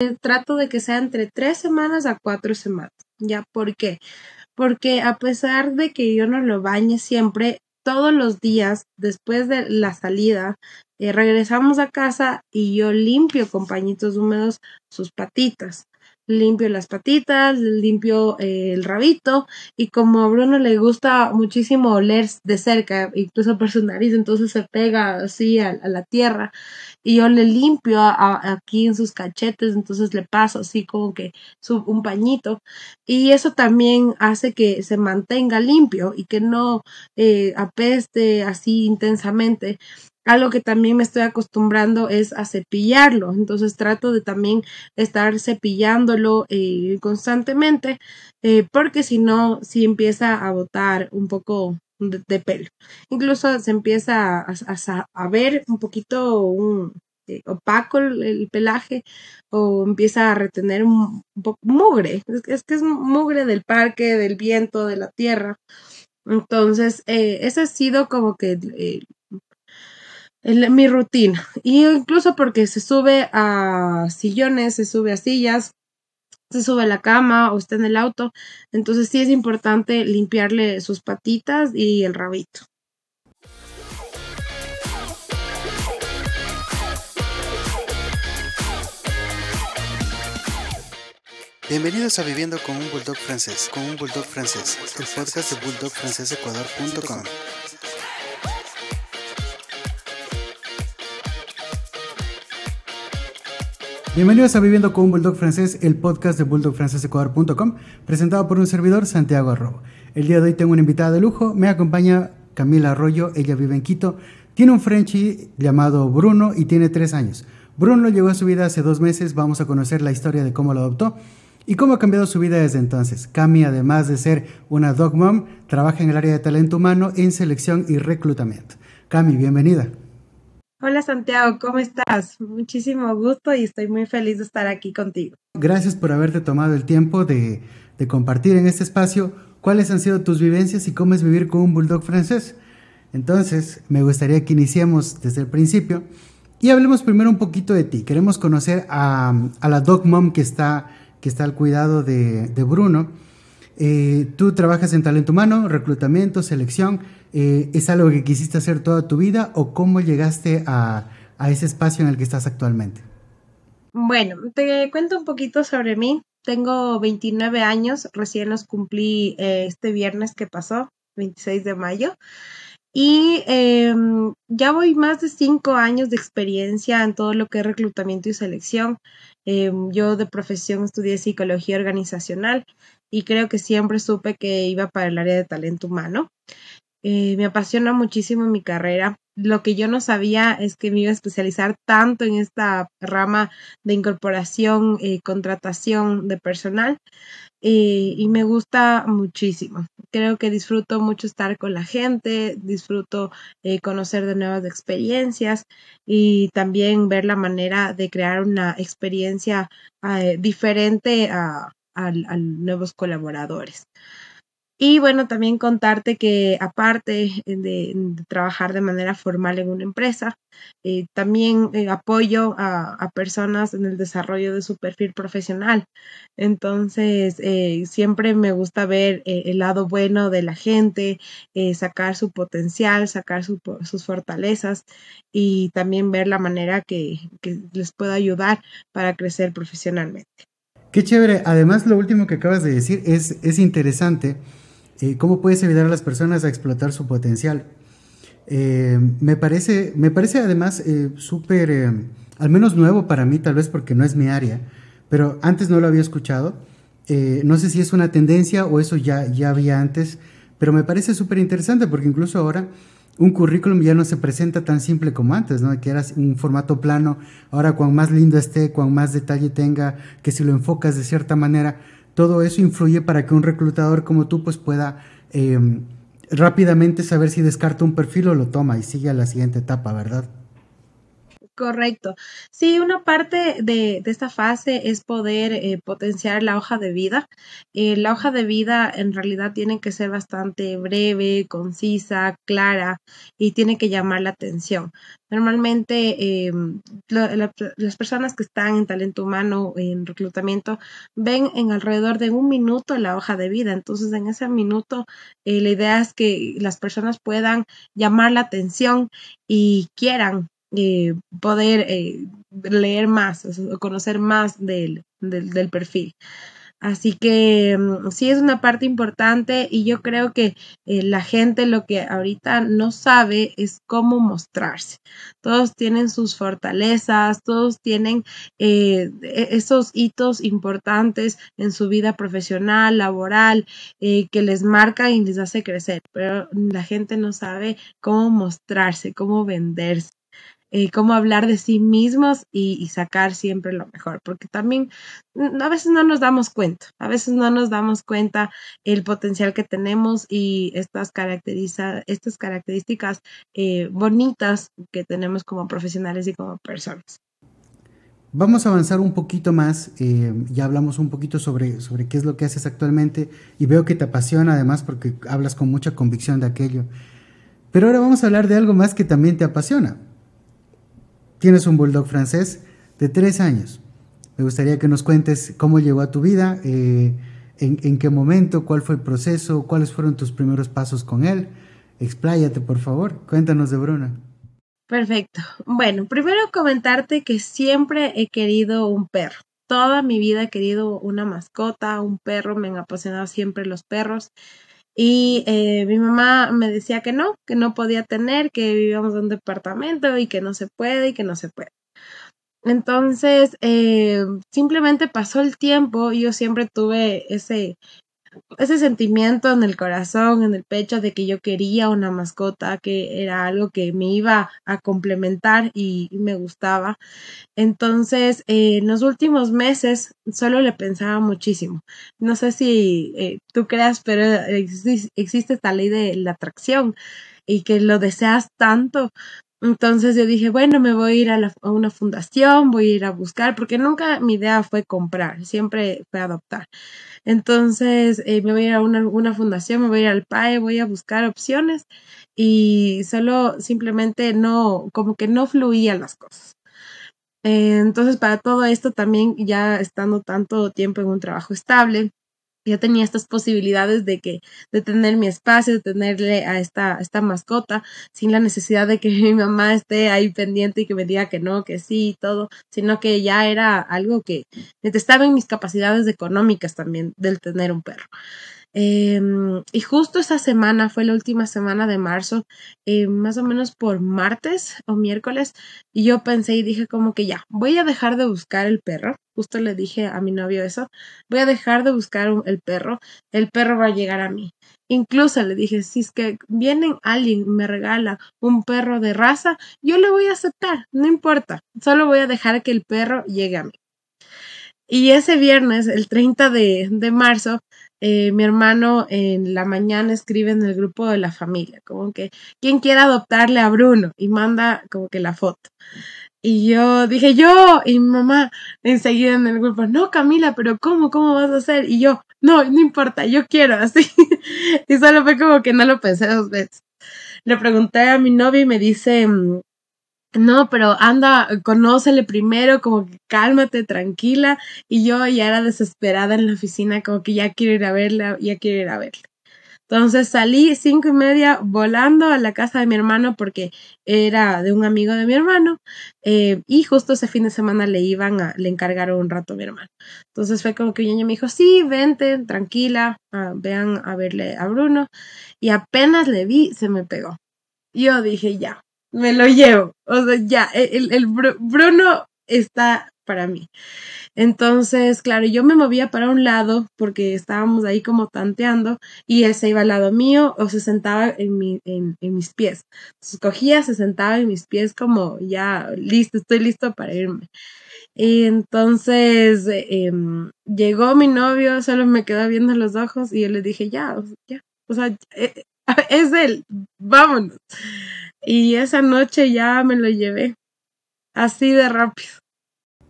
Eh, trato de que sea entre tres semanas a cuatro semanas. ¿Ya por qué? Porque a pesar de que yo no lo bañe siempre, todos los días después de la salida eh, regresamos a casa y yo limpio con pañitos húmedos sus patitas limpio las patitas, limpio eh, el rabito y como a Bruno le gusta muchísimo oler de cerca, incluso por su nariz, entonces se pega así a, la tierra y yo le limpio aquí en sus cachetes, entonces le paso así como que un pañito y eso también hace que se mantenga limpio y que no eh, apeste así intensamente algo que también me estoy acostumbrando es a cepillarlo, entonces trato de también estar cepillándolo eh, constantemente, eh, porque si no, si empieza a botar un poco de, pelo. Incluso se empieza a, ver un poquito eh, opaco el, pelaje o empieza a retener un, poco mugre. Es, que es mugre del parque, del viento, de la tierra. Entonces, eh, ese ha sido como que mi rutina. Y incluso porque se sube a sillones, se sube a sillas, se sube a la cama o está en el auto. Entonces sí es importante limpiarle sus patitas y el rabito. Bienvenidos a Viviendo con un Bulldog Francés, con un Bulldog Francés, el podcast de bulldogfrancesecuador.com. Bienvenidos a Viviendo con un Bulldog Francés, el podcast de bulldogfrancesecuador.com, presentado por un servidor, Santiago Arrobo. El día de hoy tengo una invitada de lujo, me acompaña Camila Arroyo, ella vive en Quito, tiene un Frenchie llamado Bruno y tiene tres años. Bruno llegó a su vida hace dos meses, vamos a conocer la historia de cómo lo adoptó y cómo ha cambiado su vida desde entonces. Cami, además de ser una dog mom, trabaja en el área de talento humano en selección y reclutamiento. Cami, bienvenida. Hola Santiago, ¿cómo estás? Muchísimo gusto y estoy muy feliz de estar aquí contigo. Gracias por haberte tomado el tiempo de, compartir en este espacio cuáles han sido tus vivencias y cómo es vivir con un bulldog francés. Entonces, me gustaría que iniciemos desde el principio y hablemos primero un poquito de ti. Queremos conocer a, la dog mom que está, que está al cuidado de, Bruno. Eh, tú trabajas en talento humano, reclutamiento, selección eh, ¿es algo que quisiste hacer toda tu vida o cómo llegaste a, ese espacio en el que estás actualmente? Bueno, te cuento un poquito sobre mí. Tengo 29 años, recién los cumplí eh, este viernes que pasó, 26 de mayo. Y em, ya voy más de cinco años de experiencia en todo lo que es reclutamiento y selección. Em, yo de profesión estudié psicología organizacional y creo que siempre supe que iba para el área de talento humano. Eh, me apasiona muchísimo mi carrera. Lo que yo no sabía es que me iba a especializar tanto en esta rama de incorporación, y eh, contratación de personal eh, y me gusta muchísimo. Creo que disfruto mucho estar con la gente, disfruto conocer de nuevas experiencias y también ver la manera de crear una experiencia diferente a, a nuevos colaboradores. Y bueno, también contarte que aparte eh, de, trabajar de manera formal en una empresa, eh, también eh, apoyo a, personas en el desarrollo de su perfil profesional. Entonces, siempre me gusta ver el lado bueno de la gente, sacar su potencial, sacar sus fortalezas y también ver la manera que, les pueda ayudar para crecer profesionalmente. Qué chévere. Además, lo último que acabas de decir es, es interesante eh, ¿Cómo puedes ayudar a las personas a explotar su potencial? Eh, me, parece, me parece además eh, súper, al menos nuevo para mí, tal vez porque no es mi área, pero antes no lo había escuchado. no sé si es una tendencia o eso ya, ya había antes, pero me parece súper interesante porque incluso ahora un currículum ya no se presenta tan simple como antes, ¿no? Que era un formato plano, ahora cuan más lindo esté, cuan más detalle tenga, que si lo enfocas de cierta manera, todo eso influye para que un reclutador como tú pues pueda em, rápidamente saber si descarta un perfil o lo toma y sigue a la siguiente etapa, ¿verdad? Correcto. Sí, una parte de, esta fase es poder eh, potenciar la hoja de vida. Eh, la hoja de vida en realidad tiene que ser bastante breve, concisa, clara y tiene que llamar la atención. Normalmente eh, las personas que están en talento humano, en reclutamiento, ven en alrededor de un minuto la hoja de vida. Entonces, en ese minuto, la idea es que las personas puedan llamar la atención y quieran eh, poder eh, leer más o conocer más del, perfil. Así que mm, sí es una parte importante y yo creo que eh, la gente lo que ahorita no sabe es cómo mostrarse. Todos tienen sus fortalezas, todos tienen e-, esos hitos importantes en su vida profesional, laboral, que les marca y les hace crecer, pero la gente no sabe cómo mostrarse, cómo venderse. Eh, cómo hablar de sí mismos y, sacar siempre lo mejor, porque también mm, a veces no nos damos cuenta, a veces no nos damos cuenta el potencial que tenemos y estas, caracteriza, estas características eh, bonitas que tenemos como profesionales y como personas. Vamos a avanzar un poquito más, eh, ya hablamos un poquito sobre, sobre qué es lo que haces actualmente y veo que te apasiona además porque hablas con mucha convicción de aquello. Pero ahora vamos a hablar de algo más que también te apasiona, Tienes un bulldog francés de tres años. Me gustaría que nos cuentes cómo llegó a tu vida, eh, en, en, qué momento, cuál fue el proceso, cuáles fueron tus primeros pasos con él. Expláyate, por favor. Cuéntanos de Bruna. Perfecto. Bueno, primero comentarte que siempre he querido un perro. Toda mi vida he querido una mascota, un perro. Me han apasionado siempre los perros. Y eh, mi mamá me decía que no, que no podía tener, que vivíamos en un departamento y que no se puede y que no se puede. Entonces, eh, simplemente pasó el tiempo, yo siempre tuve ese ese sentimiento en el corazón, en el pecho de que yo quería una mascota, que era algo que me iba a complementar y me gustaba. Entonces, eh, en los últimos meses solo le pensaba muchísimo. No sé si eh, tú creas, pero existe esta ley de la atracción y que lo deseas tanto entonces yo dije, bueno, me voy a ir a, una fundación, voy a ir a buscar, porque nunca mi idea fue comprar, siempre fue adoptar. Entonces eh, me voy a ir a una, fundación, me voy a ir al PAE, voy a buscar opciones y solo simplemente no, como que no fluían las cosas. Eh, entonces para todo esto también ya estando tanto tiempo en un trabajo estable, yo tenía estas posibilidades de que de tener mi espacio, de tenerle a esta, esta mascota sin la necesidad de que mi mamá esté ahí pendiente y que me diga que no, que sí y todo, sino que ya era algo que estaba en mis capacidades económicas también del tener un perro. Em, y justo esta semana fue la última semana de marzo, em, más o menos por martes o miércoles, y yo pensé y dije como que ya, voy a dejar de buscar el perro, justo le dije a mi novio eso, voy a dejar de buscar el perro, el perro va a llegar a mí. Incluso le dije, si es que vienen alguien me regala un perro de raza, yo le voy a aceptar, no importa, solo voy a dejar que el perro llegue a mí. Y ese viernes, el 30 de, de marzo, eh, mi hermano en la mañana escribe en el grupo de la familia, como que, ¿quién quiere adoptarle a Bruno? Y manda como que la foto. Y yo dije, yo, y mi mamá enseguida en el grupo, no, Camila, pero ¿cómo? ¿Cómo vas a hacer? Y yo, no, no importa, yo quiero así. y solo fue como que no lo pensé dos veces. Le pregunté a mi novio y me dice, mm, no, pero anda, conócele primero, como que cálmate, tranquila. Y yo ya era desesperada en la oficina, como que ya quiero ir a verla, ya quiero ir a verla. Entonces salí cinco y media volando a la casa de mi hermano porque era de un amigo de mi hermano eh, y justo ese fin de semana le iban a, le encargaron un rato a mi hermano. Entonces fue como que un niño me dijo, sí, vente, tranquila, ah, vean a verle a Bruno. Y apenas le vi, se me pegó. Yo dije, ya, me lo llevo. O sea, ya, e, el, Bruno está para mí. Entonces, claro, yo me movía para un lado porque estábamos ahí como tanteando y él se iba al lado mío o se sentaba en, en, mis pies. cogía, se sentaba en mis pies como ya listo, estoy listo para irme. Y entonces em, llegó mi novio, solo me quedó viendo los ojos y yo le dije, ya, ya, o sea, e, e, es él, vámonos y esa noche ya me lo llevé, así de rápido.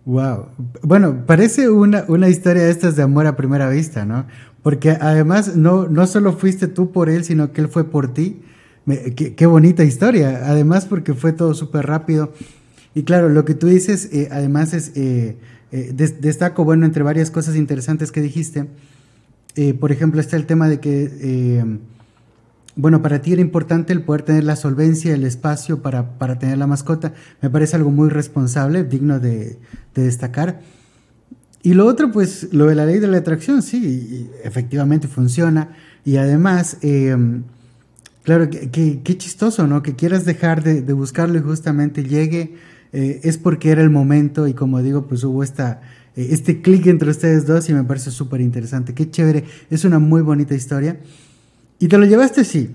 Wow. Bueno, parece una, una historia de estas de amor a primera vista, ¿no? Porque además no, no solo fuiste tú por él, sino que él fue por ti. qué, bonita historia. Además porque fue todo súper rápido. Y claro, lo que tú dices, eh, además es, eh, eh, destaco, bueno, entre varias cosas interesantes que dijiste. por ejemplo, está el tema de que bueno, para ti era importante el poder tener la solvencia, el espacio para, tener la mascota. Me parece algo muy responsable, digno de, destacar. Y lo otro, pues, lo de la ley de la atracción, sí, efectivamente funciona. Y además, em, claro, qué chistoso, ¿no? Que quieras dejar de, buscarlo y justamente llegue, eh, es porque era el momento y como digo, pues hubo esta, eh, este clic entre ustedes dos y me parece súper interesante. Qué chévere, es una muy bonita historia. Y te lo llevaste, sí.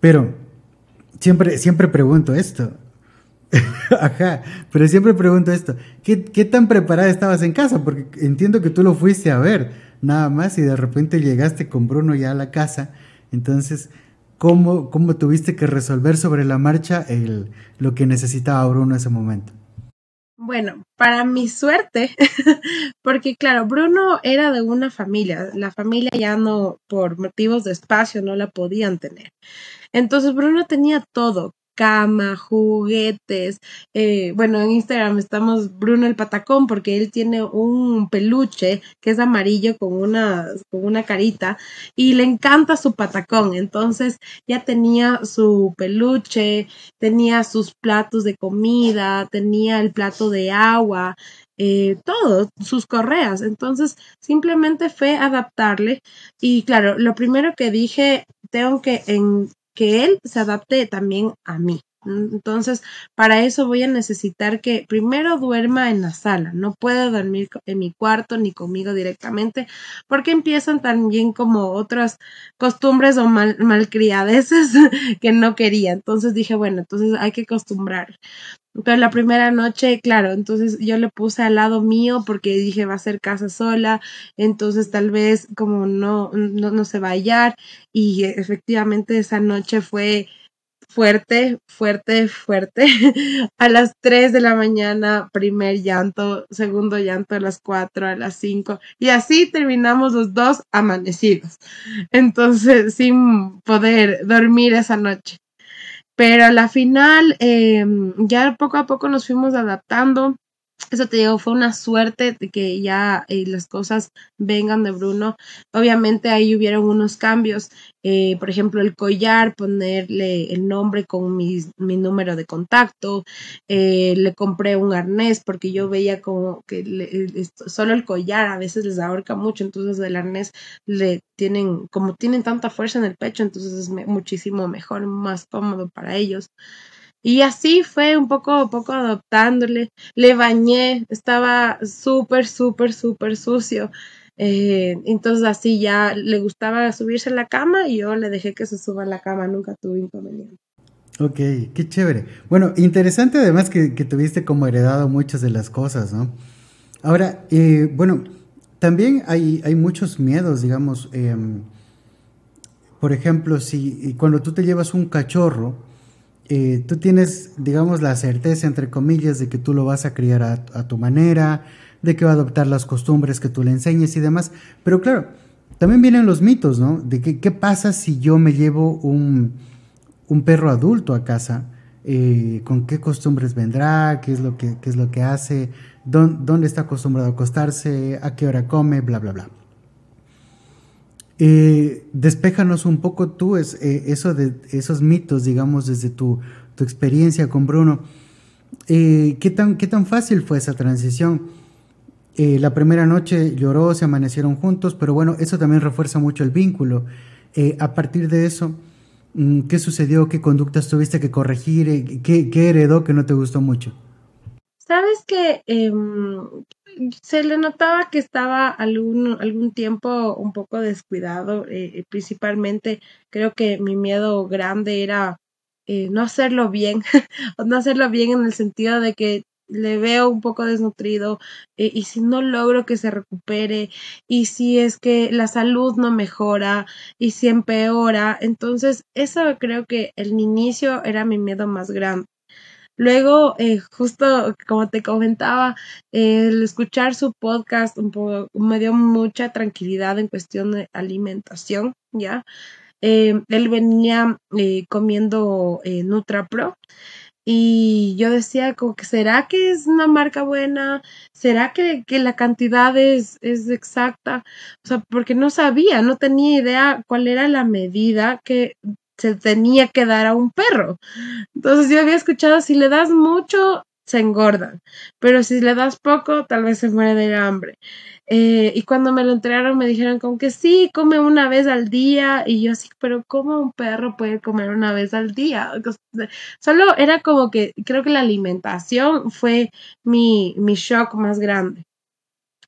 Pero siempre, siempre pregunto esto. Ajá, pero siempre pregunto esto. ¿Qué, ¿Qué, tan preparada estabas en casa? Porque entiendo que tú lo fuiste a ver, nada más, y de repente llegaste con Bruno ya a la casa. Entonces, ¿cómo, cómo tuviste que resolver sobre la marcha el, lo que necesitaba Bruno en ese momento? Bueno, para mi suerte, porque claro, Bruno era de una familia, la familia ya no, por motivos de espacio, no la podían tener. Entonces Bruno tenía todo, cama, juguetes. Eh, bueno, en Instagram estamos Bruno el Patacón porque él tiene un peluche que es amarillo con una, una carita y le encanta su patacón. Entonces ya tenía su peluche, tenía sus platos de comida, tenía el plato de agua. Eh, todo, sus correas. Entonces, simplemente fue adaptarle. Y claro, lo primero que dije, tengo que en, que él se adapte también a mí. Entonces, para eso voy a necesitar que primero duerma en la sala, no puede dormir en mi cuarto ni conmigo directamente, porque empiezan también como otras costumbres o mal, malcriadeces que no quería. Entonces dije, bueno, entonces hay que acostumbrar. Pero la primera noche, claro, entonces yo le puse al lado mío porque dije va a ser casa sola, entonces tal vez como no, no, se va a hallar y efectivamente esa noche fue fuerte, fuerte, fuerte. a las 3 de la mañana, primer llanto, segundo llanto a las 4, a las 5. Y así terminamos los dos amanecidos. Entonces, sin poder dormir esa noche. Pero a la final, eh, ya poco a poco nos fuimos adaptando eso te digo, fue una suerte de que ya eh, las cosas vengan de Bruno. Obviamente ahí hubieron unos cambios, eh, por ejemplo, el collar, ponerle el nombre con mi, mi número de contacto, eh, le compré un arnés porque yo veía como que solo el collar a veces les ahorca mucho, entonces el arnés le tienen, como tienen tanta fuerza en el pecho, entonces es muchísimo mejor, más cómodo para ellos. Y así fue un poco poco adoptándole. Le bañé, estaba súper, súper, súper sucio. Eh, entonces así ya le gustaba subirse a la cama y yo le dejé que se suba a la cama, nunca tuve inconveniente. Ok, qué chévere. Bueno, interesante además que, tuviste como heredado muchas de las cosas, ¿no? Ahora, eh, bueno, también hay, hay, muchos miedos, digamos. Em, por ejemplo, si cuando tú te llevas un cachorro, eh, tú tienes, digamos, la certeza, entre comillas, de que tú lo vas a criar a, tu manera, de que va a adoptar las costumbres que tú le enseñes y demás. Pero claro, también vienen los mitos, ¿no? De qué pasa si yo me llevo un, perro adulto a casa. Eh, con qué costumbres vendrá, qué es lo que, qué es lo que hace, dónde está acostumbrado a acostarse, a qué hora come, bla, bla, bla. Eh, despejanos un poco tú es, eh, eso de, esos mitos, digamos, desde tu, tu experiencia con Bruno. Eh, ¿qué, tan, ¿Qué tan fácil fue esa transición? Eh, la primera noche lloró, se amanecieron juntos, pero bueno, eso también refuerza mucho el vínculo. a partir de eso, mm, ¿qué sucedió? ¿Qué conductas tuviste que corregir? qué heredó que no te gustó mucho? Sabes que em, se le notaba que estaba algún, algún tiempo un poco descuidado, eh, eh, principalmente creo que mi miedo grande era eh, no hacerlo bien, no hacerlo bien en el sentido de que le veo un poco desnutrido y si no logro que se recupere y si es que la salud no mejora y si empeora, entonces eso creo que el inicio era mi miedo más grande. Luego, eh, justo como te comentaba, el escuchar su podcast un me dio mucha tranquilidad en cuestión de alimentación, ¿ya? Eh, él venía eh, comiendo NutraPro y yo decía como que será que es una marca buena, será que, la cantidad es, es, exacta, o sea, porque no sabía, no tenía idea cuál era la medida que se tenía que dar a un perro. Entonces yo había escuchado, si le das mucho, se engordan, pero si le das poco, tal vez se muere de hambre. Eh, y cuando me lo entregaron me dijeron como que sí, come una vez al día, y yo así, pero ¿cómo un perro puede comer una vez al día? Solo era como que, creo que la alimentación fue mi, mi shock más grande.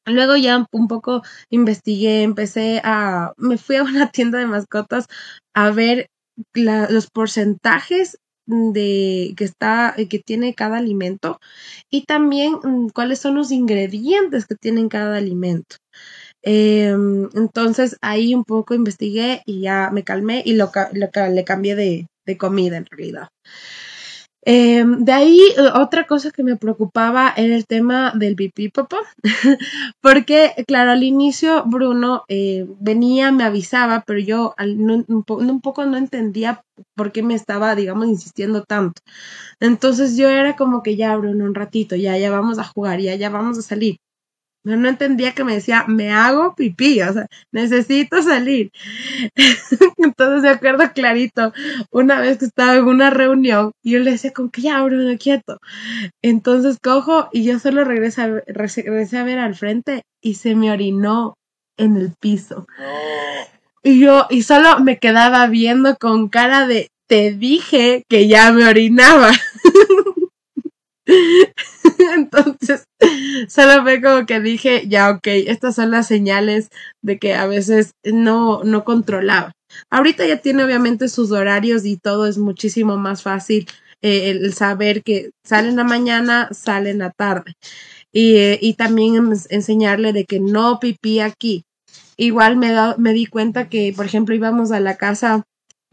Luego ya un poco investigué, empecé a, me fui a una tienda de mascotas a ver los porcentajes de que está que tiene cada alimento y también mm, cuáles son los ingredientes que tienen cada alimento. Em, entonces ahí un poco investigué y ya me calmé y le cambié de, de comida en realidad. Em, de ahí eh, otra cosa que me preocupaba era el tema del pipipopo, porque claro, al inicio Bruno eh, venía, me avisaba, pero yo un, un, poco no entendía por qué me estaba, digamos, insistiendo tanto. Entonces yo era como que ya, Bruno, un ratito, ya, ya vamos a jugar, ya, ya vamos a salir no entendía que me decía, me hago pipí, o sea, necesito salir. Entonces me acuerdo clarito, una vez que estaba en una reunión, y yo le decía, con que ya, Bruno, quieto. Entonces cojo y yo solo regresé a, regresé a ver al frente y se me orinó en el piso. Y yo, y solo me quedaba viendo con cara de, te dije que ya me orinaba. Entonces, solo fue como que dije, ya, ok, estas son las señales de que a veces no, no controlaba. Ahorita ya tiene obviamente sus horarios y todo es muchísimo más fácil eh, el saber que salen a la mañana, salen en la tarde. Y, eh, también enseñarle de que no pipí aquí. Igual me, me di cuenta que, por ejemplo, íbamos a la casa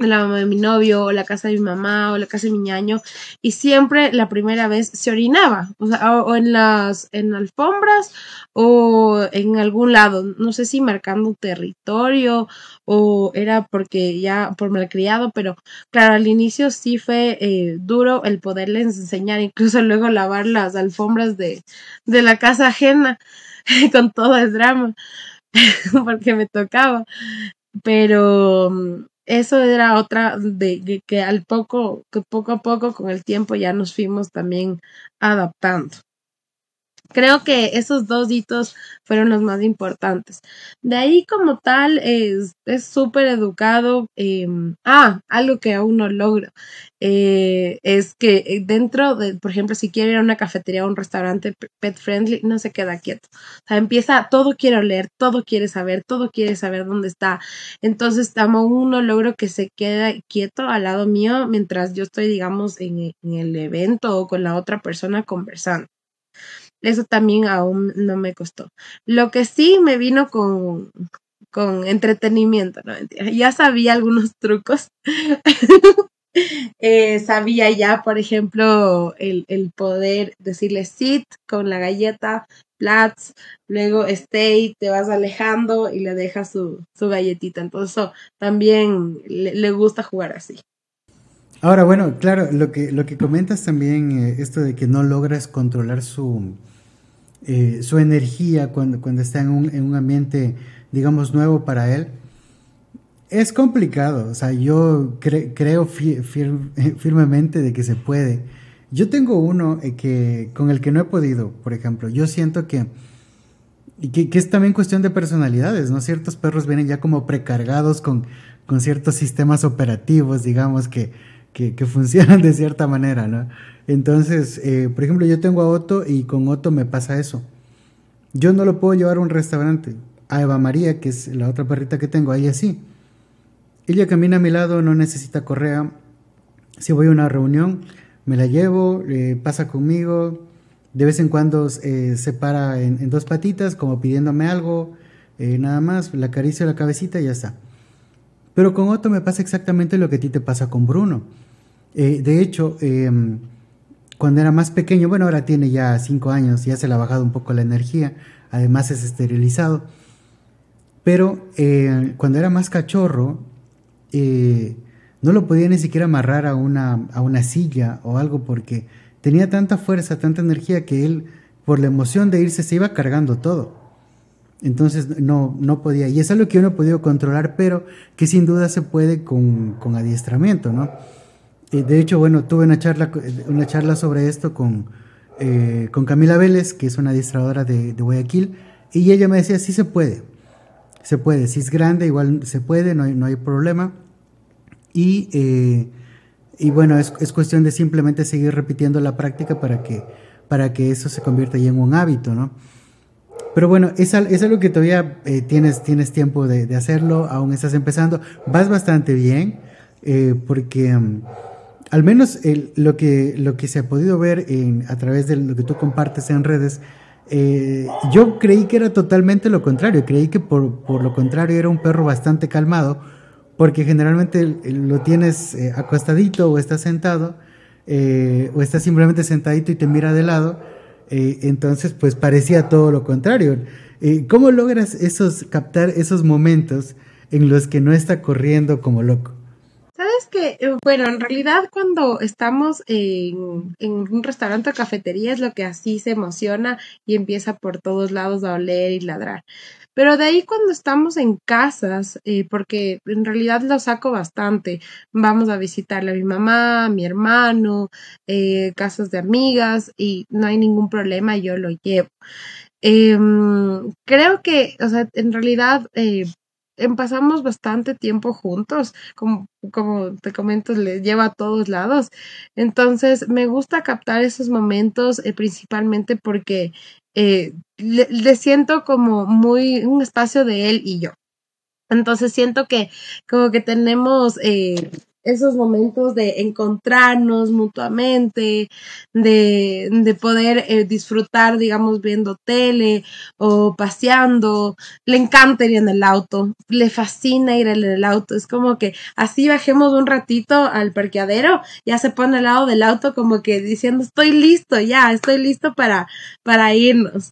la mamá de mi novio, o la casa de mi mamá, o la casa de mi ñaño, y siempre la primera vez se orinaba, o, en las en alfombras, o en algún lado, no sé si marcando territorio, o era porque ya, por malcriado, pero claro, al inicio sí fue eh, duro el poderles enseñar, incluso luego lavar las alfombras de, de la casa ajena, con todo el drama, porque me tocaba, pero mm, eso era otra de que, al poco, poco a poco con el tiempo ya nos fuimos también adaptando. Creo que esos dos hitos fueron los más importantes. De ahí como tal es súper educado. Em, ah, algo que aún no logro eh, es que eh, dentro de, por ejemplo, si quiere ir a una cafetería o un restaurante pet friendly, no se queda quieto. O sea, empieza, todo quiere leer, todo quiere saber, todo quiere saber dónde está. Entonces, aún no logro que se quede quieto al lado mío mientras yo estoy, digamos, en el evento o con la otra persona conversando. Eso también aún no me costó. Lo que sí me vino con, con entretenimiento, no mentira. Ya sabía algunos trucos. Eh, sabía ya, por ejemplo, el, poder decirle sit con la galleta, plats, luego stay, te vas alejando y le dejas su, galletita. Entonces, también le gusta jugar así. Ahora, bueno, claro, lo que, lo que comentas también, eh, esto de que no logras controlar su, eh, su energía cuando, cuando está en un, en un, ambiente, digamos, nuevo para él, es complicado. O sea, yo creo firmemente de que se puede. Yo tengo uno eh, que, con el que no he podido, por ejemplo. Yo siento que... que, es también cuestión de personalidades, ¿no? Ciertos perros vienen ya como precargados con, con ciertos sistemas operativos, digamos, que, que, funcionan de cierta manera, ¿no? Entonces, eh, por ejemplo, yo tengo a Otto y con Otto me pasa eso. Yo no lo puedo llevar a un restaurante. A Eva María, que es la otra perrita que tengo, ahí así, Ella camina a mi lado, no necesita correa. Si voy a una reunión, me la llevo, eh, pasa conmigo. De vez en cuando eh, se para en, en, dos patitas, como pidiéndome algo. nada más, la acaricio la cabecita y ya está. Pero con Otto me pasa exactamente lo que a ti te pasa con Bruno. Eh, de hecho, em, cuando era más pequeño, bueno, ahora tiene ya cinco años, ya se le ha bajado un poco la energía, además es esterilizado. Pero eh, cuando era más cachorro, eh, no lo podía ni siquiera amarrar a una, a una silla o algo porque tenía tanta fuerza, tanta energía que él, por la emoción de irse, se iba cargando todo. Entonces no, no podía. Y es algo que yo no he podido controlar, pero que sin duda se puede con, adiestramiento, ¿no? de hecho, bueno, tuve una charla, una charla sobre esto con, eh, Camila Vélez, que es una adiestradora de, Guayaquil, y ella me decía, sí se puede, se puede, si es grande igual se puede, no hay, problema. Y, eh, bueno, es, cuestión de simplemente seguir repitiendo la práctica para que, para que eso se convierta ya en un hábito, ¿no? Pero bueno, es, es algo que todavía eh, tienes, tienes tiempo de, hacerlo, aún estás empezando. Vas bastante bien, eh, porque mm, al menos lo, que, lo que se ha podido ver a través de lo que tú compartes en redes, eh, yo creí que era totalmente lo contrario. Creí que por, por lo contrario era un perro bastante calmado, porque generalmente lo tienes acostadito o está sentado, o estás simplemente sentadito y te mira de lado eh, entonces, pues parecía todo lo contrario. Eh, ¿Cómo logras esos, captar esos momentos en los que no está corriendo como loco? Sabes que, eh, bueno, en realidad cuando estamos en, en, un restaurante o cafetería es lo que así se emociona y empieza por todos lados a oler y ladrar. Pero de ahí cuando estamos en casas, eh, porque en realidad lo saco bastante, vamos a visitarle a mi mamá, a mi hermano, eh, casas de amigas y no hay ningún problema, yo lo llevo. Em, creo que, o sea, en realidad eh, pasamos bastante tiempo juntos, como, te comento, le lleva a todos lados. Entonces, me gusta captar esos momentos principalmente porque eh, le, siento como muy un espacio de él y yo. Entonces siento que como que tenemos eh, esos momentos de encontrarnos mutuamente, de, poder eh, disfrutar, digamos, viendo tele o paseando. Le encanta ir en el auto, le fascina ir en el auto. Es como que así bajemos un ratito al parqueadero, ya se pone al lado del auto como que diciendo, estoy listo, ya, estoy listo para, para irnos.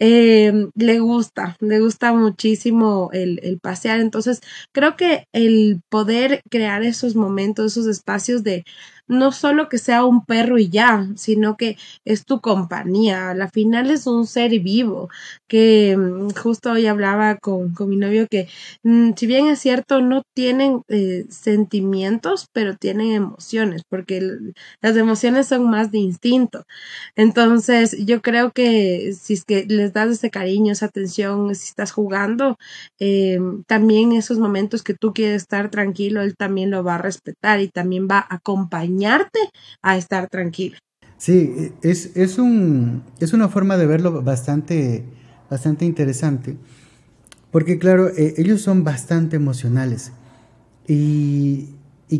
Em, le gusta, le gusta muchísimo el, el, pasear. Entonces, creo que el poder crear esos momentos, esos espacios de, no solo que sea un perro y ya, sino que es tu compañía. Al final es un ser vivo, que mm, justo hoy hablaba con, mi novio que mm, si bien es cierto, no tienen eh, sentimientos, pero tienen emociones, porque las emociones son más de instinto. Entonces, yo creo que si es que les das ese cariño, esa atención, si estás jugando, em, también esos momentos que tú quieres estar tranquilo, él también lo va a respetar y también va a acompañar a estar tranquilo Sí, es, un, es una forma de verlo bastante, bastante interesante, porque claro, e, ellos son bastante emocionales y,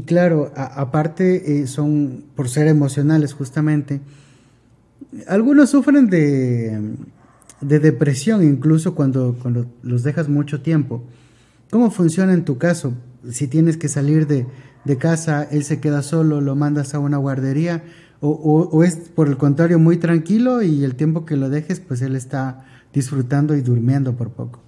claro, aparte eh, son, por ser emocionales justamente, algunos sufren de, de depresión incluso cuando, cuando los dejas mucho tiempo. ¿Cómo funciona en tu caso? Si tienes que salir de, de casa, él se queda solo, lo mandas a una guardería, o, es por el contrario muy tranquilo y el tiempo que lo dejes, pues él está disfrutando y durmiendo por poco.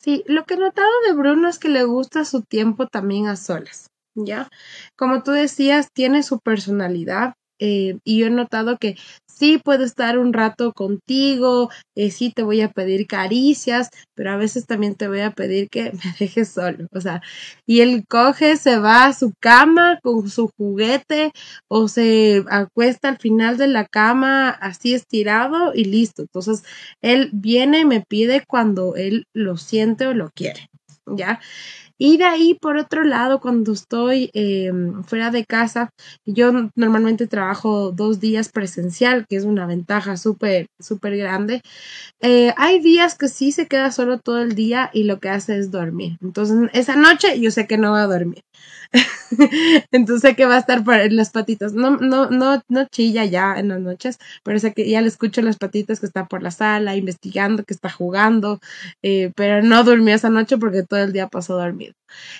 Sí, lo que he notado de Bruno es que le gusta su tiempo también a solas, ¿ya? Como tú decías, tiene su personalidad, eh, y yo he notado que sí puedo estar un rato contigo, eh, sí te voy a pedir caricias, pero a veces también te voy a pedir que me dejes solo. O sea, y él coge, se va a su cama con su juguete o se acuesta al final de la cama así estirado y listo. Entonces, él viene y me pide cuando él lo siente o lo quiere. ¿Ya? Y de ahí, por otro lado, cuando estoy em, fuera de casa, yo normalmente trabajo dos días presencial, que es una ventaja súper, súper grande. Eh, hay días que sí se queda solo todo el día y lo que hace es dormir. Entonces, esa noche yo sé que no va a dormir. Entonces que va a estar para las patitas. No, no, no, no chilla ya en las noches, pero es que ya le escucho las patitas que está por la sala, investigando, que está jugando, eh, pero no durmió esa noche porque todo el día pasó dormido.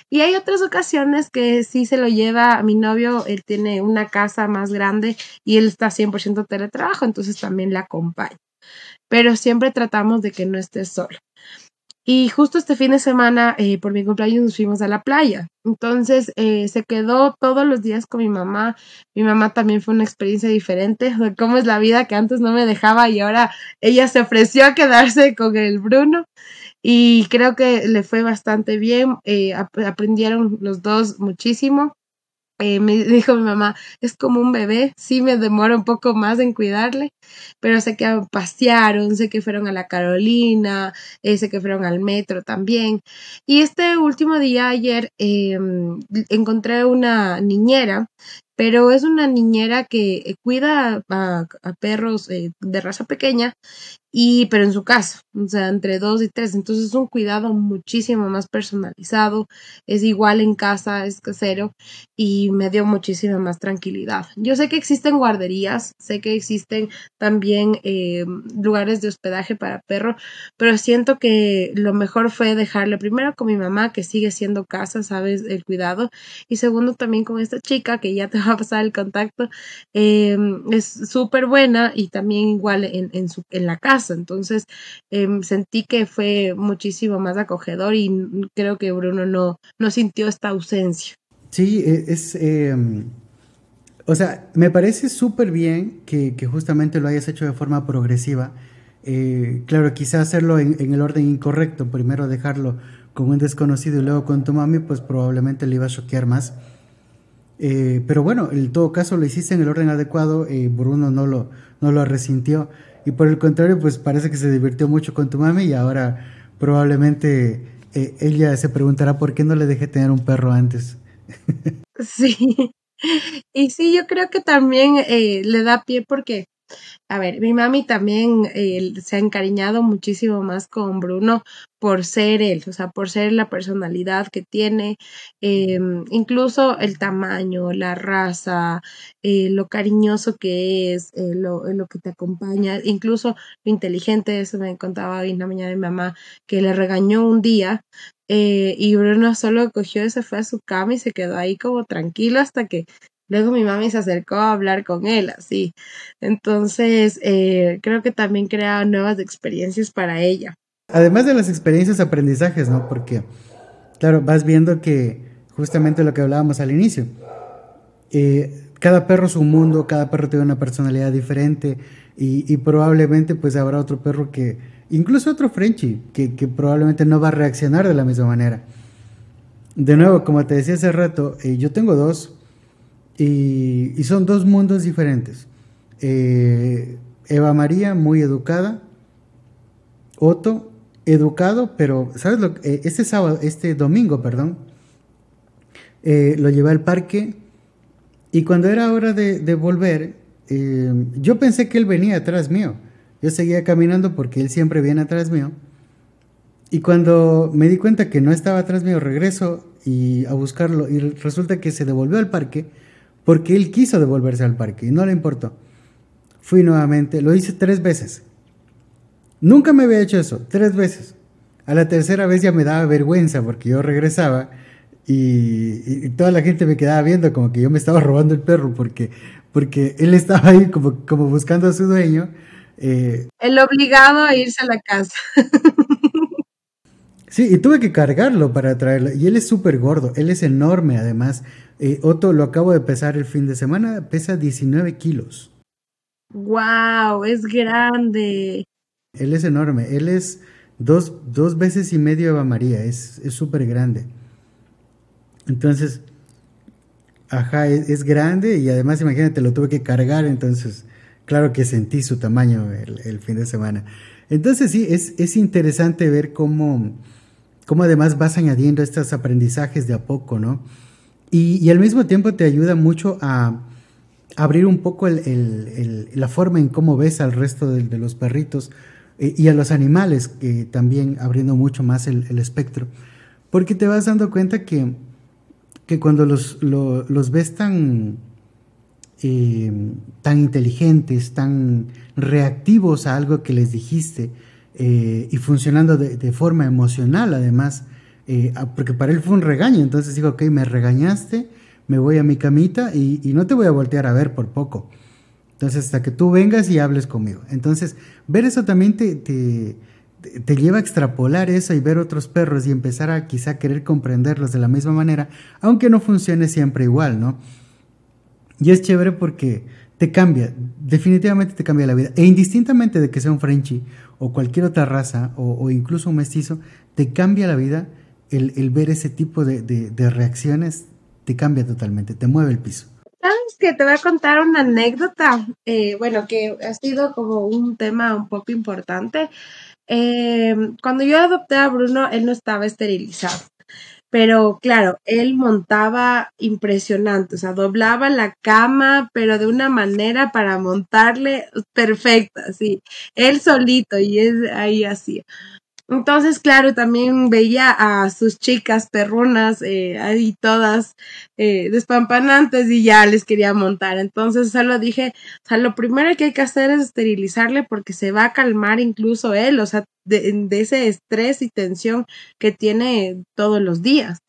Y hay otras ocasiones que sí se lo lleva a mi novio, él tiene una casa más grande y él está 100% teletrabajo, entonces también le acompaña. Pero siempre tratamos de que no esté solo. Y justo este fin de semana, eh, por mi cumpleaños, nos fuimos a la playa. Entonces, eh, se quedó todos los días con mi mamá. Mi mamá también fue una experiencia diferente. de cómo es la vida que antes no me dejaba y ahora ella se ofreció a quedarse con el Bruno. Y creo que le fue bastante bien. Eh, aprendieron los dos muchísimo. Eh, me dijo mi mamá, es como un bebé, sí me demora un poco más en cuidarle, pero sé que pasearon, sé que fueron a la Carolina, eh, sé que fueron al metro también. Y este último día ayer em, encontré una niñera pero es una niñera que eh, cuida a, perros eh, de raza pequeña y pero en su casa, o sea, entre dos y tres, entonces es un cuidado muchísimo más personalizado, es igual en casa, es casero y me dio muchísima más tranquilidad. Yo sé que existen guarderías, sé que existen también eh, lugares de hospedaje para perro, pero siento que lo mejor fue dejarlo primero con mi mamá, que sigue siendo casa, sabes, el cuidado, y segundo también con esta chica que ya te a pasar el contacto, em, es súper buena y también igual en, en, la casa. Entonces em, sentí que fue muchísimo más acogedor y creo que Bruno no, no sintió esta ausencia. Sí, e, es... Em, o sea, me parece súper bien que, justamente lo hayas hecho de forma progresiva. Eh, claro, quizá hacerlo en, en, el orden incorrecto, primero dejarlo con un desconocido y luego con tu mami, pues probablemente le iba a choquear más. Eh, pero bueno, en todo caso lo hiciste en el orden adecuado, eh, Bruno no lo, no lo resintió y por el contrario, pues parece que se divirtió mucho con tu mami y ahora probablemente eh, ella se preguntará por qué no le dejé tener un perro antes. sí, y sí, yo creo que también eh, le da pie porque a ver, mi mami también eh, se ha encariñado muchísimo más con Bruno por ser él, o sea, por ser la personalidad que tiene, em, incluso el tamaño, la raza, eh, lo cariñoso que es, eh, lo, lo, que te acompaña, incluso lo inteligente, eso me contaba hoy en mañana mi mamá, que le regañó un día y Bruno solo cogió y se fue a su cama y se quedó ahí como tranquilo hasta que Luego mi mami se acercó a hablar con él, así. Entonces, eh, creo que también crea nuevas experiencias para ella. Además de las experiencias, aprendizajes, ¿no? Porque, claro, vas viendo que justamente lo que hablábamos al inicio, eh, cada perro es un mundo, cada perro tiene una personalidad diferente y, probablemente pues habrá otro perro que, incluso otro Frenchy, que, probablemente no va a reaccionar de la misma manera. De nuevo, como te decía hace rato, eh, yo tengo dos, y, son dos mundos diferentes. Eh, Eva María, muy educada. Otto, educado, pero, ¿sabes lo que? Este sábado, este domingo, perdón, eh, lo llevé al parque y cuando era hora de, volver, eh, yo pensé que él venía atrás mío. Yo seguía caminando porque él siempre viene atrás mío. Y cuando me di cuenta que no estaba atrás mío, regreso y a buscarlo y resulta que se devolvió al parque porque él quiso devolverse al parque y no le importó. Fui nuevamente, lo hice tres veces. Nunca me había hecho eso, tres veces. A la tercera vez ya me daba vergüenza porque yo regresaba y, toda la gente me quedaba viendo como que yo me estaba robando el perro porque, porque él estaba ahí como, como buscando a su dueño. Eh, el obligado a irse a la casa. sí, y tuve que cargarlo para traerlo. Y él es súper gordo, él es enorme además. Eh, Otto, lo acabo de pesar el fin de semana, pesa 19 kilos. ¡Wow! Es grande. Él es enorme, él es dos, dos veces y medio Eva María, es súper grande. Entonces, ajá, es, grande y además imagínate, lo tuve que cargar, entonces, claro que sentí su tamaño el, fin de semana. Entonces sí, es, es interesante ver cómo, cómo además vas añadiendo estos aprendizajes de a poco, ¿no? Y, al mismo tiempo te ayuda mucho a abrir un poco la forma en cómo ves al resto de, los perritos eh, y a los animales, que también abriendo mucho más el, espectro. Porque te vas dando cuenta que, cuando los, ves tan, eh, tan inteligentes, tan reactivos a algo que les dijiste eh, y funcionando de forma emocional además, eh, ah, porque para él fue un regaño, entonces dijo, ok, me regañaste, me voy a mi camita y, no te voy a voltear a ver por poco. Entonces, hasta que tú vengas y hables conmigo. Entonces, ver eso también te, lleva a extrapolar eso y ver otros perros y empezar a quizá querer comprenderlos de la misma manera, aunque no funcione siempre igual, ¿no? Y es chévere porque te cambia, definitivamente te cambia la vida. E indistintamente de que sea un Frenchy o cualquier otra raza o, o incluso un mestizo, te cambia la vida el, ver ese tipo de, reacciones te cambia totalmente, te mueve el piso. Sabes que te voy a contar una anécdota, eh, bueno, que ha sido como un tema un poco importante. Eh, cuando yo adopté a Bruno, él no estaba esterilizado. Pero claro, él montaba impresionante, o sea, doblaba la cama, pero de una manera para montarle perfecta, sí. Él solito y es ahí así. Entonces, claro, también veía a sus chicas perrunas eh, ahí todas eh, despampanantes y ya les quería montar. Entonces, solo dije, o sea, lo primero que hay que hacer es esterilizarle porque se va a calmar incluso él, o sea, de, ese estrés y tensión que tiene todos los días.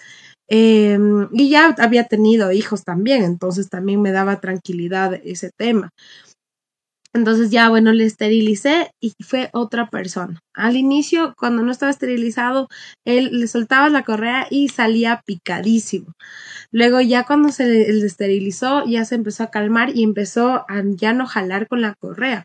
Em, y ya había tenido hijos también, entonces también me daba tranquilidad ese tema. Entonces ya, bueno, le esterilicé y fue otra persona. Al inicio, cuando no estaba esterilizado, él le soltaba la correa y salía picadísimo. Luego ya cuando se le, esterilizó, ya se empezó a calmar y empezó a ya no jalar con la correa.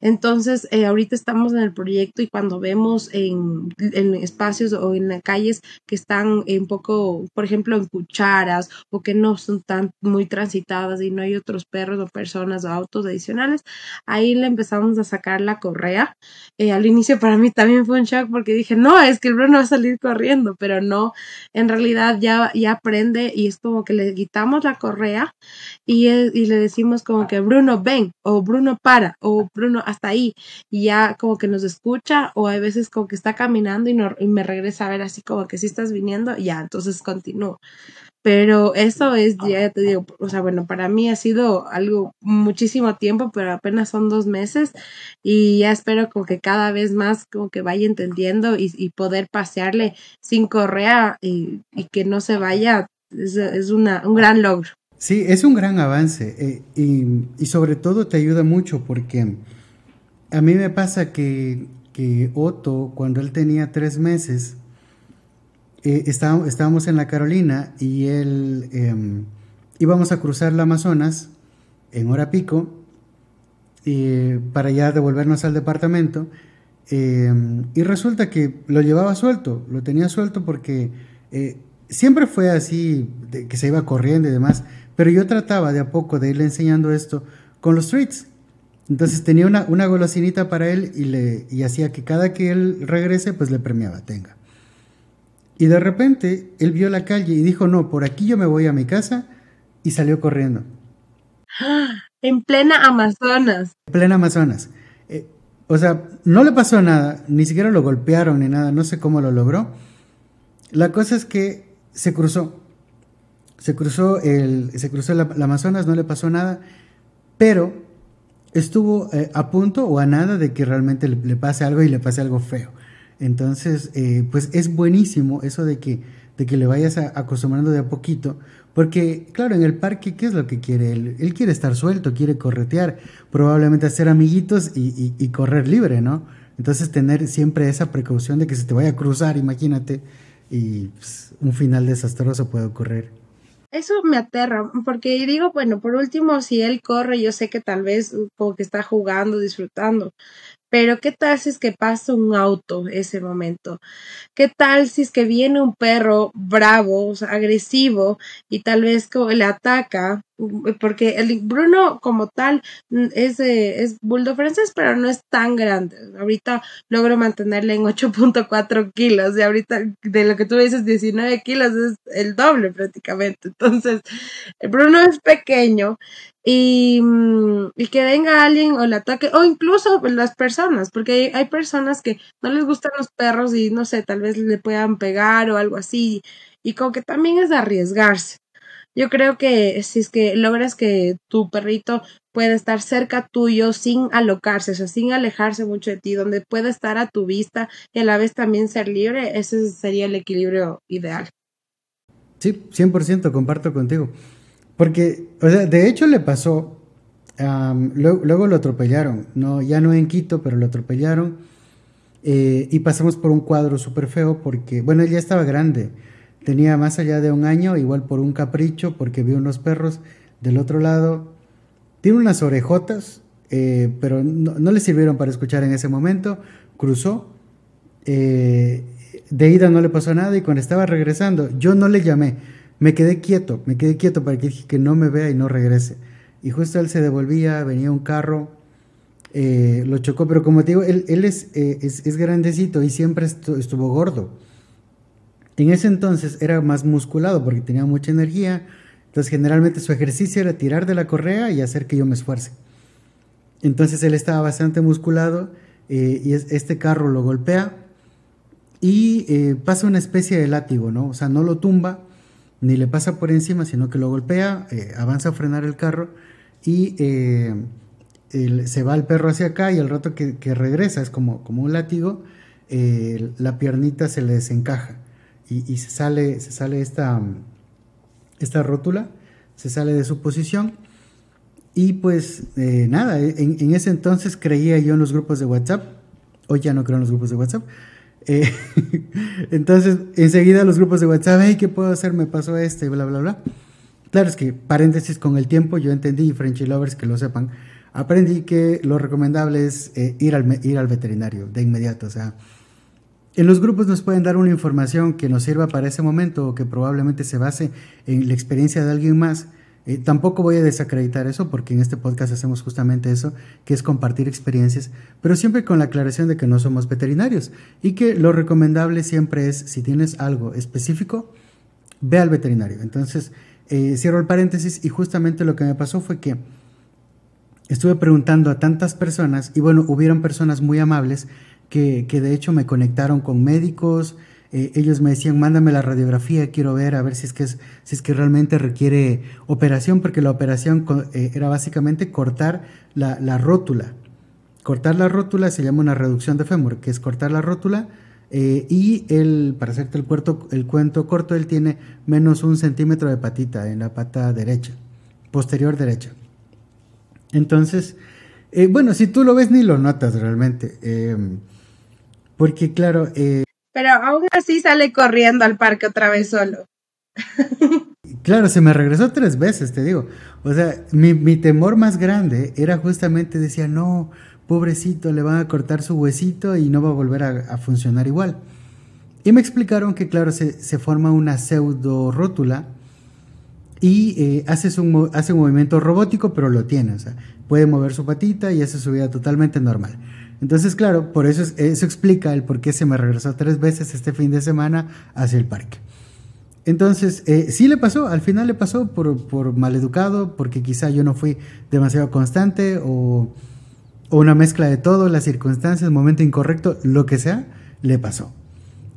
Entonces, eh, ahorita estamos en el proyecto y cuando vemos en, en espacios o en calles que están un poco, por ejemplo, en cucharas o que no son tan muy transitadas y no hay otros perros o personas o autos adicionales, ahí le empezamos a sacar la correa. Eh, al inicio para mí también fue un shock porque dije, no, es que el Bruno va a salir corriendo, pero no, en realidad ya, ya aprende y es como que le quitamos la correa y, eh, y le decimos como que Bruno ven o Bruno para o Bruno hasta ahí y ya como que nos escucha o hay veces como que está caminando y, no, me regresa a ver así como que si estás viniendo, ya, entonces continúo. Pero eso es, ah, ya te digo, o sea, bueno, para mí ha sido algo muchísimo tiempo, pero apenas son dos meses y ya espero como que cada vez más como que vaya entendiendo y, poder pasearle sin correa y, que no se vaya, es, una, un gran logro. Sí, es un gran avance eh, y, y sobre todo te ayuda mucho porque a mí me pasa que, Otto, cuando él tenía tres meses, eh, estábamos en la Carolina y él em, íbamos a cruzar la Amazonas en hora pico eh, para ya devolvernos al departamento. Em, y resulta que lo llevaba suelto, lo tenía suelto porque eh, siempre fue así, que se iba corriendo y demás, pero yo trataba de a poco de irle enseñando esto con los tweets entonces tenía una, una golosinita para él y, le, hacía que cada que él regrese, pues le premiaba, tenga. Y de repente él vio la calle y dijo, no, por aquí yo me voy a mi casa y salió corriendo. En plena Amazonas. En plena Amazonas. Eh, o sea, no le pasó nada, ni siquiera lo golpearon ni nada, no sé cómo lo logró. La cosa es que se cruzó. Se cruzó el, se cruzó el Amazonas, no le pasó nada, pero estuvo eh, a punto o a nada de que realmente le, pase algo y le pase algo feo. Entonces, eh, pues es buenísimo eso de que, de que le vayas acostumbrando de a poquito, porque claro, en el parque, ¿qué es lo que quiere él? Él quiere estar suelto, quiere corretear, probablemente hacer amiguitos y, correr libre, ¿no? Entonces, tener siempre esa precaución de que se te vaya a cruzar, imagínate, y pues, un final desastroso puede ocurrir. Eso me aterra, porque digo, bueno, por último, si él corre, yo sé que tal vez uh, como que está jugando, disfrutando, pero ¿qué tal si es que pasa un auto ese momento? ¿Qué tal si es que viene un perro bravo, agresivo, y tal vez como le ataca? Eh, porque el Bruno como tal mm, es, eh, es francés, pero no es tan grande. Ahorita logro mantenerle en 8.4 kilos y ahorita de lo que tú dices 19 kilos es el doble prácticamente. Entonces, el Bruno es pequeño mm, y, que venga alguien o le ataque, o incluso las personas, porque hay, personas que no les gustan los perros y no sé, tal vez le puedan pegar o algo así, y como que también es arriesgarse. Yo creo que si es que logras que tu perrito pueda estar cerca tuyo sin alocarse, o sea, sin alejarse mucho de ti, donde pueda estar a tu vista y a la vez también ser libre, ese sería el equilibrio ideal. Sí, 100% comparto contigo. Porque, o sea, de hecho le pasó, luego, lo atropellaron, no, ya no en Quito, pero lo atropellaron eh, y pasamos por un cuadro súper feo porque, bueno, él ya estaba grande Tenía más allá de un año, igual por un capricho, porque vio unos perros del otro lado. Tiene unas orejotas, eh, pero no, le sirvieron para escuchar en ese momento. Cruzó. Eh, de ida no le pasó nada y cuando estaba regresando, yo no le llamé. Me quedé quieto, me quedé quieto para que, que no me vea y no regrese. Y justo él se devolvía, venía un carro, eh, lo chocó, pero como te digo, él, es, es, es, grandecito y siempre estuvo gordo. En ese entonces era más musculado porque tenía mucha energía. Entonces generalmente su ejercicio era tirar de la correa y hacer que yo me esfuerce. Entonces él estaba bastante musculado eh, y este carro lo golpea y eh, pasa una especie de látigo, ¿no? O sea, no lo tumba ni le pasa por encima, sino que lo golpea, eh, avanza a frenar el carro y se va el perro hacia acá y al rato que, que regresa, es como, como un látigo, la piernita se le desencaja y, se, sale, se sale esta, esta rótula, se sale de su posición. Y pues eh, nada, eh, en, ese entonces creía yo en los grupos de WhatsApp, hoy ya no creo en los grupos de WhatsApp. Eh, entonces enseguida los grupos de WhatsApp, ¿qué puedo hacer? Me pasó este, bla, bla, bla. Claro, es que paréntesis con el tiempo, yo entendí, y French Lovers que lo sepan, aprendí que lo recomendable es ir, al, ir al veterinario de inmediato, o sea, en los grupos nos pueden dar una información que nos sirva para ese momento o que probablemente se base en la experiencia de alguien más. Eh, tampoco voy a desacreditar eso porque en este podcast hacemos justamente eso, que es compartir experiencias, pero siempre con la aclaración de que no somos veterinarios y que lo recomendable siempre es, si tienes algo específico, ve al veterinario. Entonces, eh, cierro el paréntesis y justamente lo que me pasó fue que estuve preguntando a tantas personas y bueno, hubieron personas muy amables que, de hecho me conectaron con médicos, eh, ellos me decían, mándame la radiografía, quiero ver, a ver si es que, si es que realmente requiere operación, porque la operación eh, era básicamente cortar la, rótula. Cortar la rótula se llama una reducción de fémur, que es cortar la rótula eh, y él, para hacerte el, el cuento corto, él tiene menos un centímetro de patita en la pata derecha, posterior derecha. Entonces, bueno, si tú lo ves ni lo notas realmente porque claro... Eh, pero aún así sale corriendo al parque otra vez solo. claro, se me regresó tres veces, te digo. O sea, mi, temor más grande era justamente, decía, no, pobrecito, le van a cortar su huesito y no va a volver a, funcionar igual. Y me explicaron que, claro, se, forma una pseudo rótula y eh, hace un movimiento robótico, pero lo tiene. O sea, puede mover su patita y hace su vida totalmente normal. Entonces, claro, por eso eso explica el por qué se me regresó tres veces este fin de semana hacia el parque. Entonces, eh, sí le pasó, al final le pasó por, por maleducado, porque quizá yo no fui demasiado constante o, una mezcla de todo, las circunstancias, momento incorrecto, lo que sea, le pasó.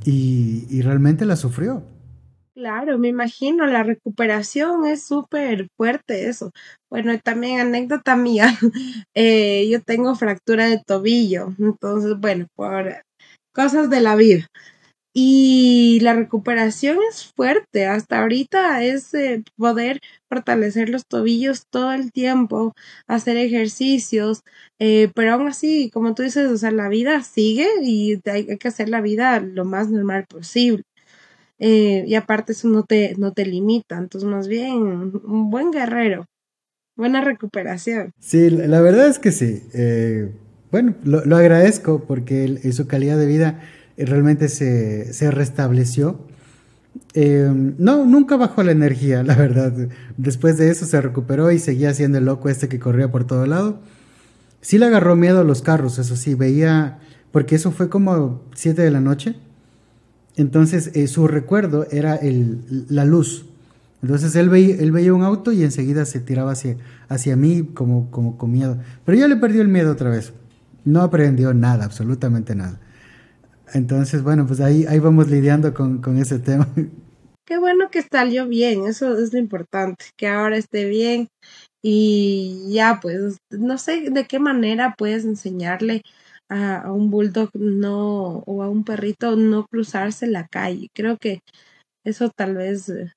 y realmente la sufrió. Claro, me imagino, la recuperación es súper fuerte eso. Bueno, también anécdota mía, eh, yo tengo fractura de tobillo, entonces, bueno, por cosas de la vida. Y la recuperación es fuerte, hasta ahorita es eh, poder fortalecer los tobillos todo el tiempo, hacer ejercicios, eh, pero aún así, como tú dices, o sea, la vida sigue y hay que hacer la vida lo más normal posible. Eh, y aparte eso no te, no te limita, entonces más bien un buen guerrero, buena recuperación. Sí, la verdad es que sí. Eh, bueno, lo, agradezco porque eh, su calidad de vida realmente se, restableció. no, nunca bajó la energía, la verdad. Después de eso se recuperó y seguía siendo el loco este que corría por todo lado. Sí le agarró miedo a los carros, eso sí, veía, porque eso fue como 7 de la noche entonces eh, su recuerdo era el, la luz. Entonces él veía, él veía un auto y enseguida se tiraba hacia, hacia mí como, como con miedo. Pero yo le perdió el miedo otra vez. No aprendió nada, absolutamente nada. Entonces, bueno, pues ahí, ahí vamos lidiando con, con ese tema. Qué bueno que salió bien, eso es lo importante, que ahora esté bien y ya, pues, no sé de qué manera puedes enseñarle a, un bulldog no o a un perrito no cruzarse la calle. Creo que eso tal vez eh,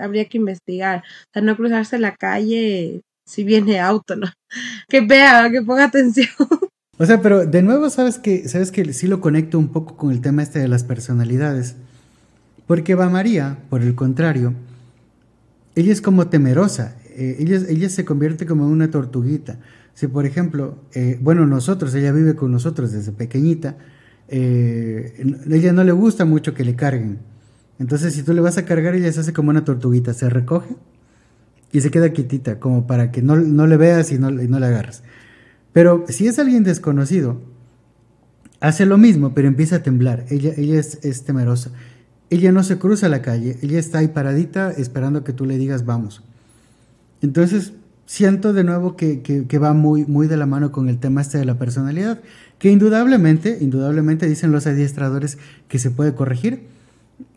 habría que investigar. O sea, no cruzarse la calle si viene auto, ¿no? Que vea, que ponga atención. O sea, pero de nuevo sabes que sabes que sí lo conecto un poco con el tema este de las personalidades. Porque va María, por el contrario, ella es como temerosa, eh, ella, ella se convierte como una tortuguita. Si, por ejemplo, eh, bueno, nosotros, ella vive con nosotros desde pequeñita, eh, ella no le gusta mucho que le carguen. Entonces, si tú le vas a cargar, ella se hace como una tortuguita, se recoge y se queda quietita, como para que no, no le veas y no, y le agarres. Pero si es alguien desconocido, hace lo mismo, pero empieza a temblar. Ella, ella es, es, temerosa. Ella no se cruza la calle, ella está ahí paradita esperando que tú le digas vamos. Entonces, siento de nuevo que, va muy, muy de la mano con el tema este de la personalidad, que indudablemente, indudablemente dicen los adiestradores que se puede corregir,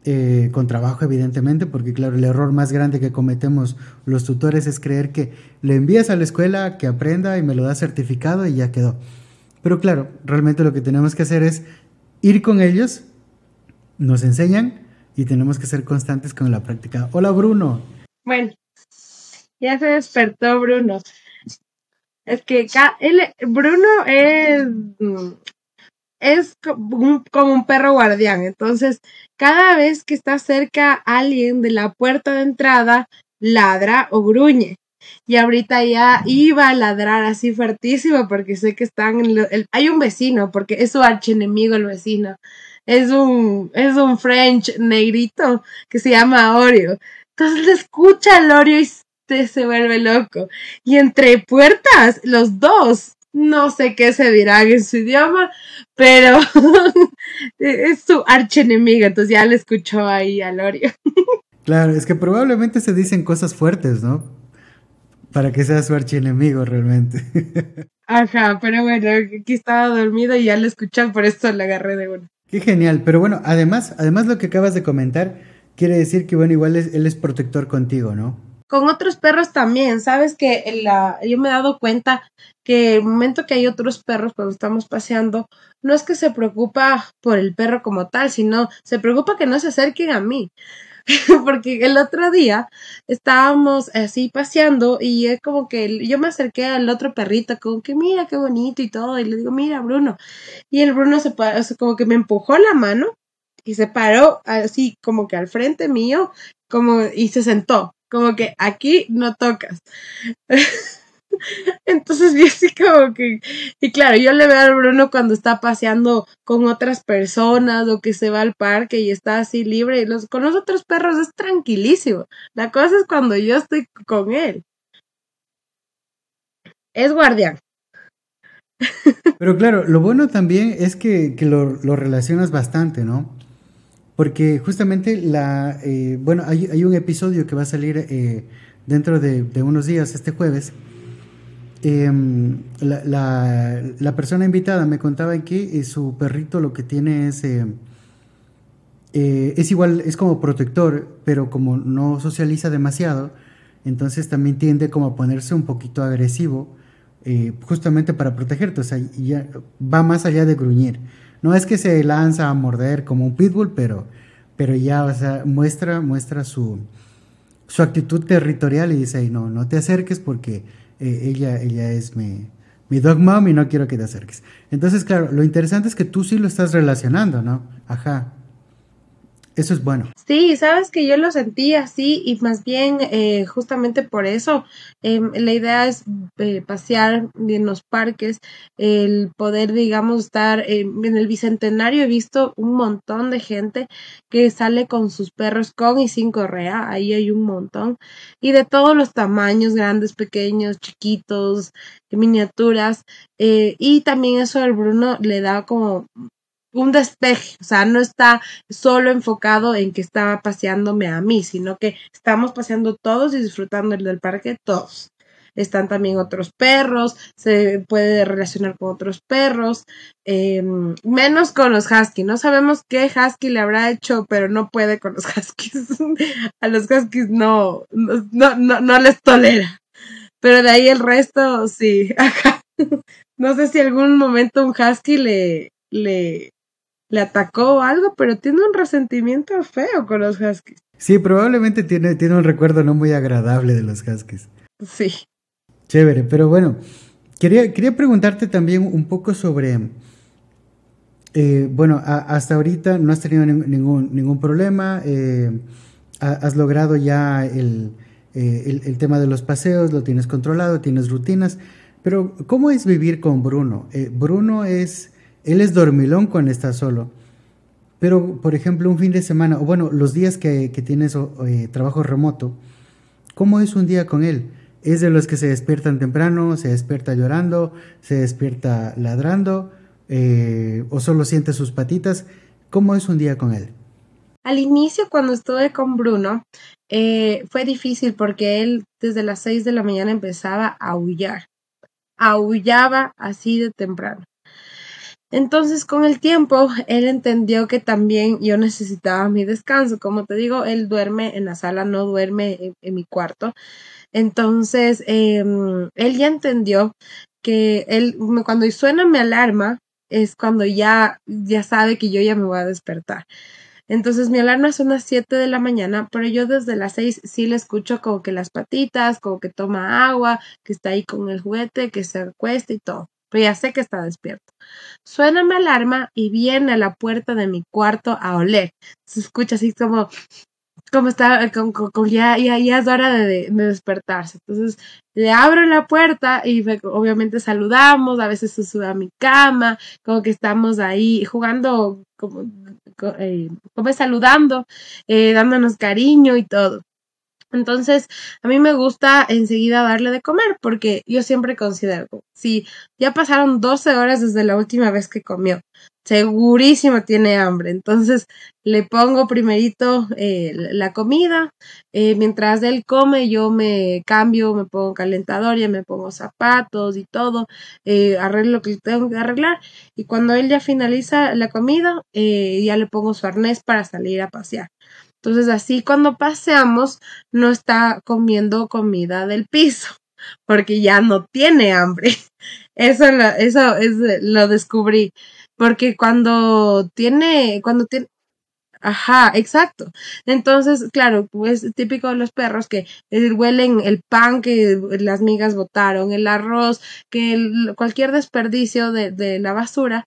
eh, con trabajo evidentemente, porque claro, el error más grande que cometemos los tutores es creer que le envías a la escuela, que aprenda y me lo da certificado y ya quedó. Pero claro, realmente lo que tenemos que hacer es ir con ellos, nos enseñan y tenemos que ser constantes con la práctica. Hola Bruno. Bueno, ya se despertó Bruno. Es que Bruno es, es como un perro guardián. Entonces, cada vez que está cerca alguien de la puerta de entrada, ladra o gruñe. Y ahorita ya iba a ladrar así fuertísimo porque sé que están... hay un vecino, porque es su archienemigo el vecino. Es un, es un French negrito que se llama Oreo. Entonces le escucha al Oreo y este se vuelve loco. Y entre puertas, los dos, no sé qué se dirán en su idioma, pero es su archenemiga, entonces ya le escuchó ahí a Lorio. claro, es que probablemente se dicen cosas fuertes, ¿no? Para que sea su archienemigo realmente. Ajá, pero bueno, aquí estaba dormido y ya lo escuché, por eso le agarré de uno Qué genial, pero bueno, además, además lo que acabas de comentar quiere decir que bueno, igual él es protector contigo, ¿no? con otros perros también, sabes que yo me he dado cuenta que el momento que hay otros perros cuando estamos paseando, no es que se preocupa por el perro como tal, sino se preocupa que no se acerquen a mí. Porque el otro día estábamos así paseando y es como que yo me acerqué al otro perrito, como que mira qué bonito y todo, y le digo, mira Bruno. Y el Bruno se como que me empujó la mano y se paró así como que al frente mío, como y se sentó como que aquí no tocas. Entonces yo sí como que, y claro, yo le veo al Bruno cuando está paseando con otras personas o que se va al parque y está así libre, y con los otros perros es tranquilísimo. La cosa es cuando yo estoy con él. Es guardián. Pero claro, lo bueno también es que, lo relacionas bastante, ¿no? Porque justamente la, eh, bueno, hay, un episodio que va a salir eh, dentro de, unos días, este jueves. Em, la, persona invitada me contaba que eh, su perrito lo que tiene es, es igual, es como protector, pero como no socializa demasiado, entonces también tiende como a ponerse un poquito agresivo, justamente para protegerte, o sea, ya va más allá de gruñir no es que se lanza a morder como un pitbull, pero, pero ya, muestra, muestra su, su actitud territorial y dice, no, no te acerques porque eh, ella, ella es mi, mi dog mom y no quiero que te acerques. Entonces, claro, lo interesante es que tú sí lo estás relacionando, ¿no? Ajá, eso es bueno. Sí, sabes que yo lo sentí así y más bien eh, justamente por eso em, la idea es eh, pasear en los parques, el poder, digamos, estar em, en el Bicentenario. He visto un montón de gente que sale con sus perros con y sin correa, ahí hay un montón, y de todos los tamaños, grandes, pequeños, chiquitos, miniaturas, eh, y también eso al Bruno le da como un despeje, o sea, no está solo enfocado en que estaba paseándome a mí, sino que estamos paseando todos y disfrutando el del parque todos. Están también otros perros, se puede relacionar con otros perros, em, menos con los husky. No sabemos qué husky le habrá hecho, pero no puede con los huskies. a los huskies no, no, no, no les tolera. Pero de ahí el resto, sí. no sé si algún momento un husky le, le, le atacó o algo, pero tiene un resentimiento feo con los Huskies. Sí, probablemente tiene, tiene un recuerdo no muy agradable de los Huskies. Sí. Chévere, pero bueno, quería, quería preguntarte también un poco sobre... Eh, bueno, hasta ahorita no has tenido ningún, ningún problema, eh, has logrado ya eh, el, tema de los paseos, lo tienes controlado, tienes rutinas, pero ¿cómo es vivir con Bruno? Bruno es él es dormilón cuando está solo. Pero, por ejemplo, un fin de semana, o bueno, los días que, que tienes eh, trabajo remoto, ¿cómo es un día con él? Es de los que se despiertan temprano, se despierta llorando, se despierta ladrando, eh, o solo siente sus patitas. ¿Cómo es un día con él? Al inicio, cuando estuve con Bruno, eh, fue difícil porque él desde las 6 de la mañana empezaba a aullar. Aullaba así de temprano. Entonces, con el tiempo, él entendió que también yo necesitaba mi descanso. Como te digo, él duerme en la sala, no duerme en, mi cuarto. Entonces, em, él ya entendió que él, cuando suena mi alarma, es cuando ya, ya sabe que yo ya me voy a despertar. Entonces mi alarma son las 7 de la mañana, pero yo desde las 6 sí le escucho como que las patitas, como que toma agua, que está ahí con el juguete, que se acuesta y todo pero ya sé que está despierto. Suena mi alarma y viene a la puerta de mi cuarto a oler. Se escucha así como, como está, como, ya, ya, es hora de, despertarse. Entonces le abro la puerta y obviamente saludamos, a veces a mi cama, como que estamos ahí jugando, como, eh, como, saludando, eh, dándonos cariño y todo. Entonces, a mí me gusta enseguida darle de comer porque yo siempre considero, si ya pasaron 12 horas desde la última vez que comió, segurísimo tiene hambre. Entonces, le pongo primerito eh, la comida. Eh, mientras él come, yo me cambio, me pongo calentador, ya me pongo zapatos y todo, eh, arreglo lo que tengo que arreglar. Y cuando él ya finaliza la comida, ya le pongo su arnés para salir a pasear. Entonces así cuando paseamos no está comiendo comida del piso porque ya no tiene hambre. Eso, lo, eso es, lo descubrí porque cuando tiene, cuando tiene, Ajá, exacto. Entonces, claro, es pues, típico de los perros que eh, huelen el pan que las migas botaron, el arroz, que cualquier desperdicio de, de la basura.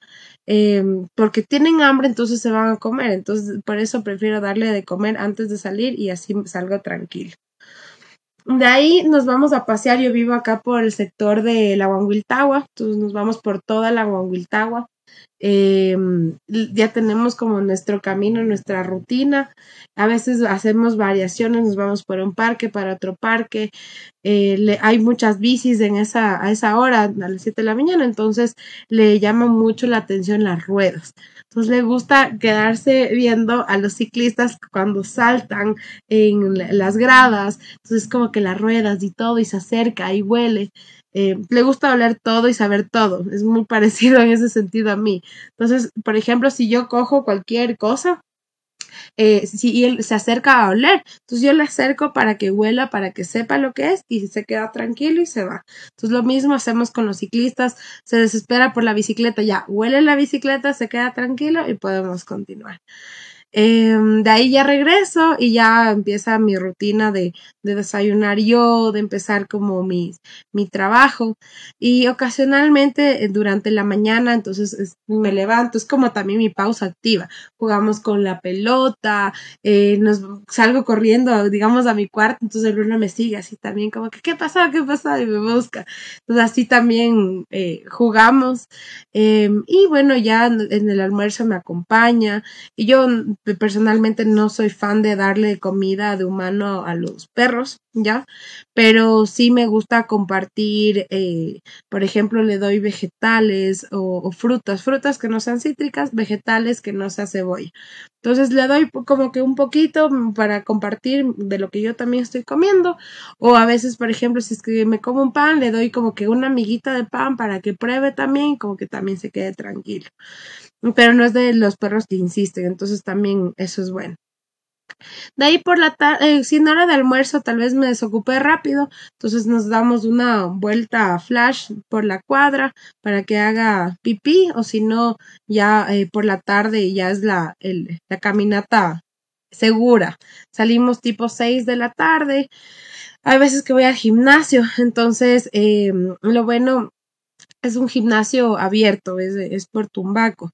Em, porque tienen hambre, entonces se van a comer. Entonces, por eso prefiero darle de comer antes de salir y así salgo tranquilo. De ahí nos vamos a pasear. Yo vivo acá por el sector de la Huanguiltagua, entonces nos vamos por toda la Huanguiltagua. Em, ya tenemos como nuestro camino, nuestra rutina. A veces hacemos variaciones, nos vamos por un parque, para otro parque. Eh, hay muchas bicis en esa, a esa hora, a las 7 de la mañana, entonces le llama mucho la atención las ruedas. Entonces le gusta quedarse viendo a los ciclistas cuando saltan en las gradas, entonces como que las ruedas y todo y se acerca y huele. Eh, le gusta oler todo y saber todo. Es muy parecido en ese sentido a mí. Entonces, por ejemplo, si yo cojo cualquier cosa, eh, si él se acerca a oler, entonces yo le acerco para que huela, para que sepa lo que es y se queda tranquilo y se va. Entonces lo mismo hacemos con los ciclistas, se desespera por la bicicleta, ya huele la bicicleta, se queda tranquilo y podemos continuar. Em, de ahí ya regreso y ya empieza mi rutina de, desayunar yo, de empezar como mi, mi trabajo. Y ocasionalmente eh, durante la mañana, entonces me levanto, es como también mi pausa activa. Jugamos con la pelota, eh, nos salgo corriendo, digamos, a mi cuarto, entonces Bruno me sigue así también, como que, ¿qué pasa? ¿Qué pasa? Y me busca. Entonces así también eh, jugamos. Em, y bueno, ya en el almuerzo me acompaña. Y yo personalmente no soy fan de darle comida de humano a los perros, ¿ya? Pero sí me gusta compartir, eh, por ejemplo, le doy vegetales o, frutas, frutas que no sean cítricas, vegetales que no sean cebolla. Entonces le doy como que un poquito para compartir de lo que yo también estoy comiendo. O a veces, por ejemplo, si es que me como un pan, le doy como que una amiguita de pan para que pruebe también, como que también se quede tranquilo pero no es de los perros que insisten, entonces también eso es bueno. De ahí por la tarde, eh, sin hora de almuerzo, tal vez me desocupé rápido, entonces nos damos una vuelta flash por la cuadra para que haga pipí, o si no, ya eh, por la tarde ya es la, la caminata segura. Salimos tipo 6 de la tarde. Hay veces que voy al gimnasio, entonces em, lo bueno es un gimnasio abierto, es, es por Tumbaco.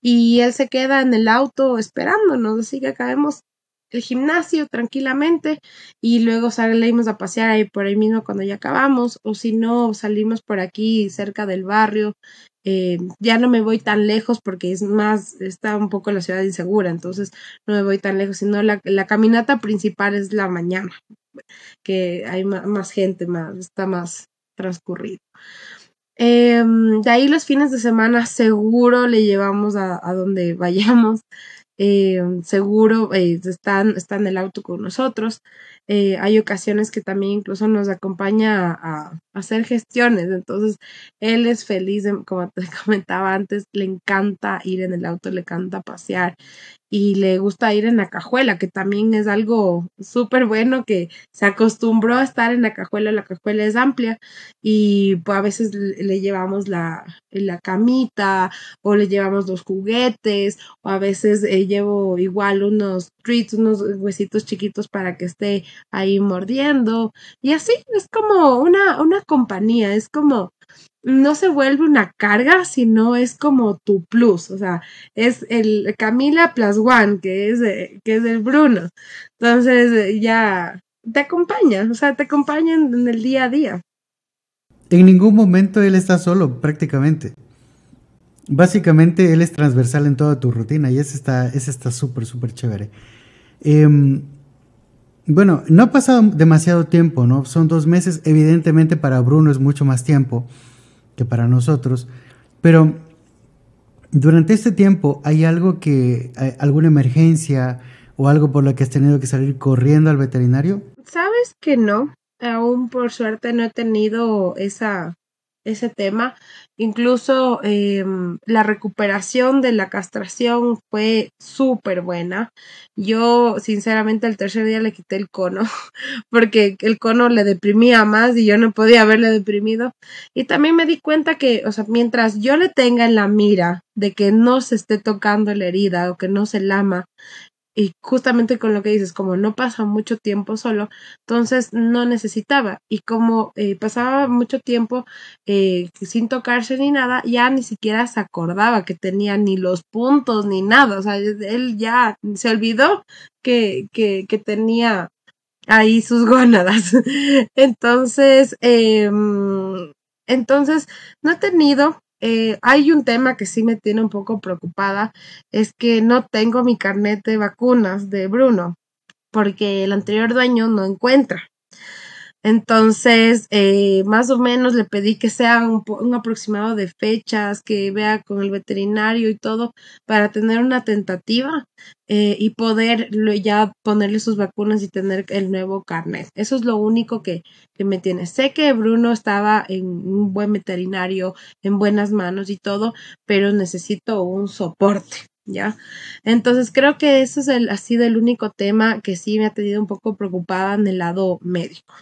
Y él se queda en el auto esperándonos, así que acabemos el gimnasio tranquilamente y luego salimos a pasear ahí por ahí mismo cuando ya acabamos o si no salimos por aquí cerca del barrio eh, ya no me voy tan lejos porque es más está un poco la ciudad insegura entonces no me voy tan lejos sino la, la caminata principal es la mañana que hay más, más gente más está más transcurrido Em, de ahí los fines de semana seguro le llevamos a, a donde vayamos. Em, seguro eh, están en el auto con nosotros. Eh, hay ocasiones que también incluso nos acompaña a, hacer gestiones, entonces él es feliz, em, como te comentaba antes, le encanta ir en el auto, le encanta pasear y le gusta ir en la cajuela, que también es algo súper bueno que se acostumbró a estar en la cajuela, la cajuela es amplia y pues, a veces le llevamos la, la camita o le llevamos los juguetes o a veces eh, llevo igual unos treats, unos huesitos chiquitos para que esté ahí mordiendo. Y así es como una, una compañía, es como, no se vuelve una carga, sino es como tu plus. O sea, es el Camila plus one, que es, que es el Bruno. Entonces eh, ya te acompaña, o sea, te acompaña en el día a día. En ningún momento él está solo, prácticamente. Básicamente él es transversal en toda tu rutina y ese está súper, está súper chévere. Eh, bueno, no ha pasado demasiado tiempo, ¿no? Son dos meses, evidentemente para Bruno es mucho más tiempo que para nosotros, pero durante este tiempo hay algo que, eh, alguna emergencia o algo por lo que has tenido que salir corriendo al veterinario? Sabes que no, aún por suerte no he tenido esa, ese tema, Incluso em, la recuperación de la castración fue súper buena. Yo, sinceramente, el tercer día le quité el cono, porque el cono le deprimía más y yo no podía haberle deprimido. Y también me di cuenta que, o sea, mientras yo le tenga en la mira de que no se esté tocando la herida o que no se lama, y justamente con lo que dices, como no pasa mucho tiempo solo, entonces no necesitaba. Y como eh, pasaba mucho tiempo eh, sin tocarse ni nada, ya ni siquiera se acordaba que tenía ni los puntos ni nada. O sea, él ya se olvidó que, que, que tenía ahí sus gónadas. entonces, eh, entonces, no he tenido eh, hay un tema que sí me tiene un poco preocupada, es que no tengo mi carnet de vacunas de Bruno, porque el anterior dueño no encuentra. Entonces, eh, más o menos le pedí que sea un, un, aproximado de fechas, que vea con el veterinario y todo, para tener una tentativa eh, y poder ya ponerle sus vacunas y tener el nuevo carnet. Eso es lo único que, me tiene. Sé que Bruno estaba en un buen veterinario, en buenas manos y todo, pero necesito un soporte. ¿ya? Entonces creo que eso es ha sido el único tema que sí me ha tenido un poco preocupada en el lado médico.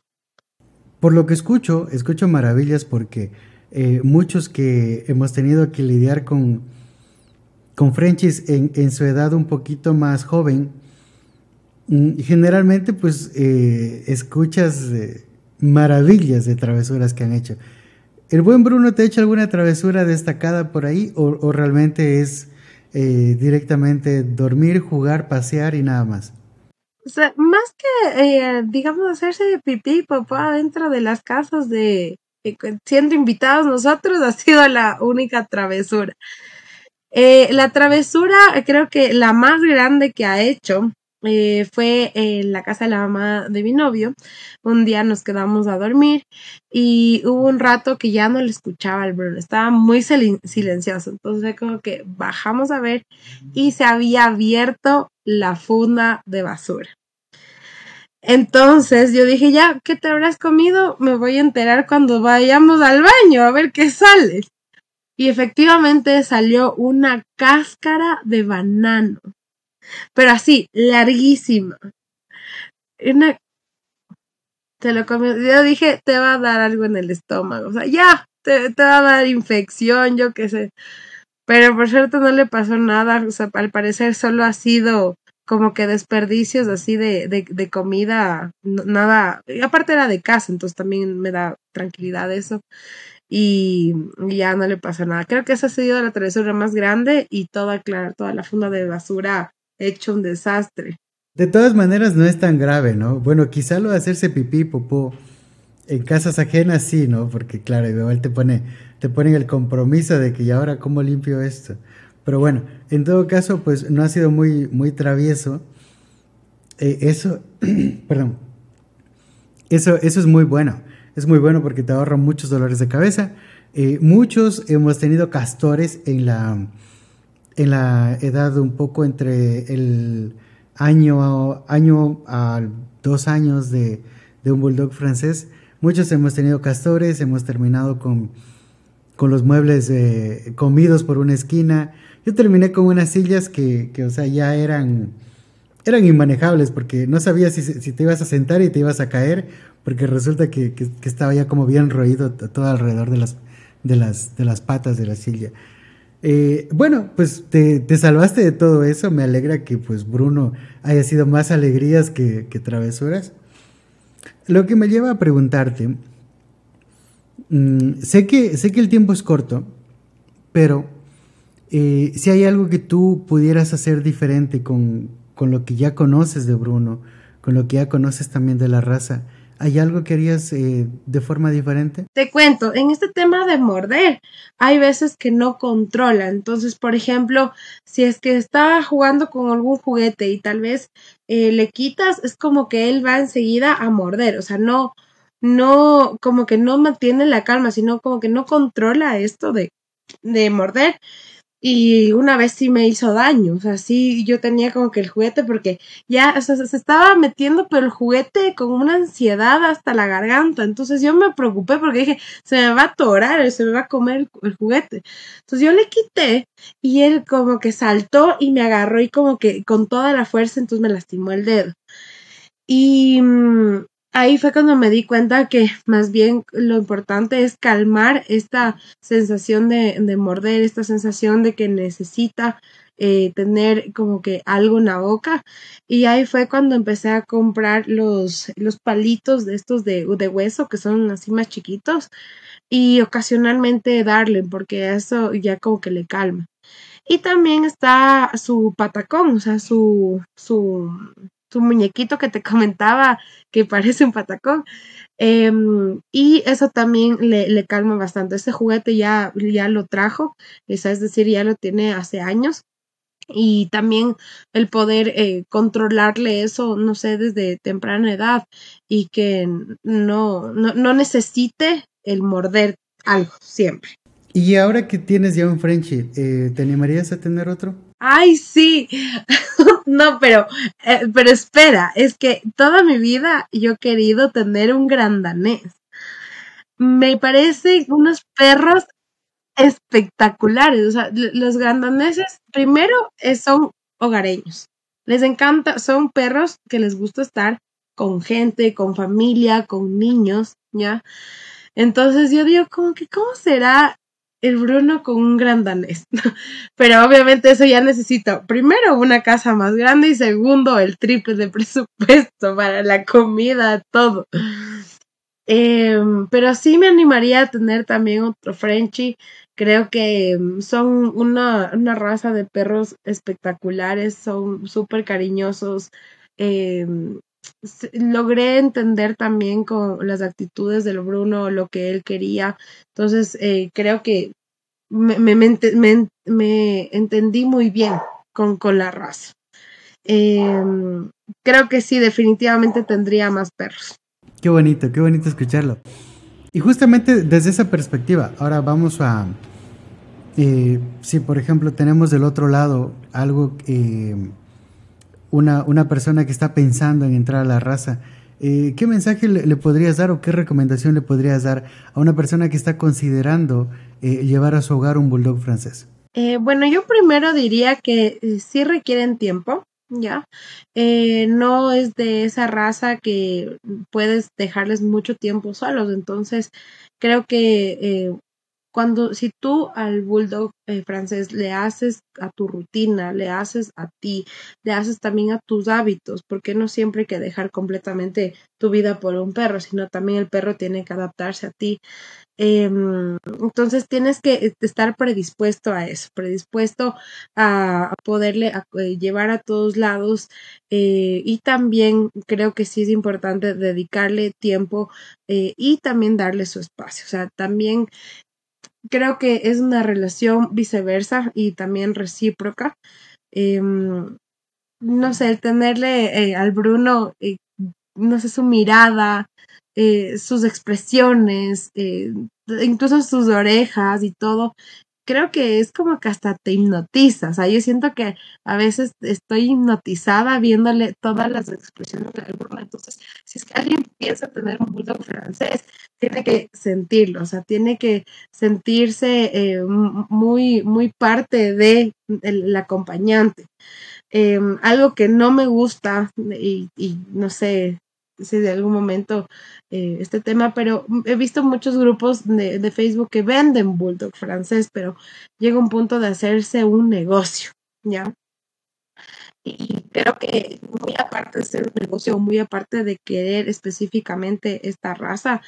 Por lo que escucho, escucho maravillas porque eh, muchos que hemos tenido que lidiar con, con Frenchies en, su edad un poquito más joven, mm, generalmente pues eh, escuchas eh, maravillas de travesuras que han hecho. ¿El buen Bruno te ha hecho alguna travesura destacada por ahí o realmente es directamente dormir, jugar, pasear y nada más? O más que, eh, digamos, hacerse pipí, papá, dentro de las casas de, eh, siendo invitados nosotros, ha sido la única travesura. Eh, la travesura, creo que la más grande que ha hecho, eh, fue en la casa de la mamá de mi novio. Un día nos quedamos a dormir y hubo un rato que ya no le escuchaba al Bruno, estaba muy silencioso. Entonces fue como que bajamos a ver y se había abierto la funda de basura. Entonces yo dije, ya, ¿qué te habrás comido? Me voy a enterar cuando vayamos al baño, a ver qué sale. Y efectivamente salió una cáscara de banano. Pero así, larguísima. Una... Te lo Yo dije, te va a dar algo en el estómago. O sea, ya, te, te va a dar infección, yo qué sé. Pero por suerte no le pasó nada. O sea, al parecer solo ha sido como que desperdicios así de, de, de comida, nada, aparte era de casa, entonces también me da tranquilidad eso. Y ya no le pasó nada. Creo que esa ha sido la travesura más grande y toda aclarar, toda la funda de basura hecho un desastre. De todas maneras, no es tan grave, ¿no? Bueno, quizá lo de hacerse pipí, popó, en casas ajenas sí, ¿no? Porque claro, igual te pone, te ponen el compromiso de que ¿y ahora cómo limpio esto. Pero bueno, en todo caso, pues no ha sido muy, muy travieso. Eh, eso, perdón, eso, eso es muy bueno. Es muy bueno porque te ahorra muchos dolores de cabeza. Eh, muchos hemos tenido castores en la, en la edad un poco entre el año, año a dos años de, un bulldog francés. Muchos hemos tenido castores, hemos terminado con, con los muebles eh, comidos por una esquina. Yo terminé con unas sillas que, o sea, ya eran, eran inmanejables porque no sabía si, te ibas a sentar y te ibas a caer, porque resulta que, estaba ya como bien roído todo alrededor de las, de las, de las patas de la silla. Eh, bueno, pues te, salvaste de todo eso. Me alegra que pues Bruno haya sido más alegrías que, travesuras. Lo que me lleva a preguntarte, mm, sé, que, sé que el tiempo es corto, pero eh, si hay algo que tú pudieras hacer diferente con, con, lo que ya conoces de Bruno, con lo que ya conoces también de la raza, ¿Hay algo que harías eh, de forma diferente? Te cuento, en este tema de morder, hay veces que no controla. Entonces, por ejemplo, si es que está jugando con algún juguete y tal vez eh, le quitas, es como que él va enseguida a morder. O sea, no, no, como que no mantiene la calma, sino como que no controla esto de, de morder. Y una vez sí me hizo daño, o sea, sí yo tenía como que el juguete porque ya, o sea, se estaba metiendo, pero el juguete con una ansiedad hasta la garganta. Entonces yo me preocupé porque dije, se me va a atorar, se me va a comer el, juguete. Entonces yo le quité y él como que saltó y me agarró y como que con toda la fuerza, entonces me lastimó el dedo. Y mm, ahí fue cuando me di cuenta que más bien lo importante es calmar esta sensación de, morder, esta sensación de que necesita eh, tener como que algo en la boca. Y ahí fue cuando empecé a comprar los, los palitos de estos de, de hueso, que son así más chiquitos, y ocasionalmente darle, porque eso ya como que le calma. Y también está su patacón, o sea, su, su, tu muñequito que te comentaba que parece un patacón. Em, y eso también le, calma bastante. Ese juguete ya, ya lo trajo, es decir, ya lo tiene hace años y también el poder eh, controlarle eso, no sé, desde temprana edad y que no, no, necesite el morder algo siempre. Y ahora que tienes ya un Frenchie, eh, ¿te animarías a tener otro? ay, sí, no, pero, eh, pero espera, es que toda mi vida yo he querido tener un grandanés. Me parece unos perros espectaculares, o sea, los grandaneses primero son hogareños, les encanta, son perros que les gusta estar con gente, con familia, con niños, ¿ya? Entonces yo digo, como que, ¿cómo será el Bruno con un gran danés. Pero obviamente eso ya necesito primero una casa más grande y segundo el triple de presupuesto para la comida, todo. Em, pero sí me animaría a tener también otro Frenchy. Creo que em, son una, raza de perros espectaculares, son súper cariñosos. Em, logré entender también con las actitudes del Bruno lo que él quería. Entonces, eh, creo que me, entendí muy bien con, con la raza. Em, creo que sí, definitivamente tendría más perros. Qué bonito, qué bonito escucharlo. Y justamente desde esa perspectiva, ahora vamos a... Eh, si por ejemplo tenemos del otro lado algo que eh, una, persona que está pensando en entrar a la raza, eh, ¿qué mensaje le, podrías dar o qué recomendación le podrías dar a una persona que está considerando eh, llevar a su hogar un bulldog francés? Eh, bueno, yo primero diría que sí requieren tiempo, ¿ya? no es de esa raza que puedes dejarles mucho tiempo solos, entonces creo que cuando, si tú al bulldog eh, francés le haces a tu rutina, le haces a ti, le haces también a tus hábitos, porque no siempre hay que dejar completamente tu vida por un perro, sino también el perro tiene que adaptarse a ti. Em, entonces tienes que estar predispuesto a eso, predispuesto a, poderle eh, llevar a todos lados eh, y también creo que sí es importante dedicarle tiempo y también darle su espacio. O sea, también creo que es una relación viceversa y también recíproca. Em, no sé, tenerle eh, al Bruno, eh, no sé, su mirada, eh, sus expresiones, incluso sus orejas y todo, creo que es como que hasta te hipnotiza. O sea, yo siento que a veces estoy hipnotizada viéndole todas las expresiones de Bruno. Entonces, si es que alguien piensa tener un bulto francés, tiene que sentirlo, o sea, tiene que sentirse eh, muy, muy parte de el, acompañante. Em, algo que no me gusta y, y no sé si de algún momento eh, este tema, pero he visto muchos grupos de, de, Facebook que venden bulldog francés, pero llega un punto de hacerse un negocio, ¿ya? Y creo que muy aparte de ser un negocio, muy aparte de querer específicamente esta raza,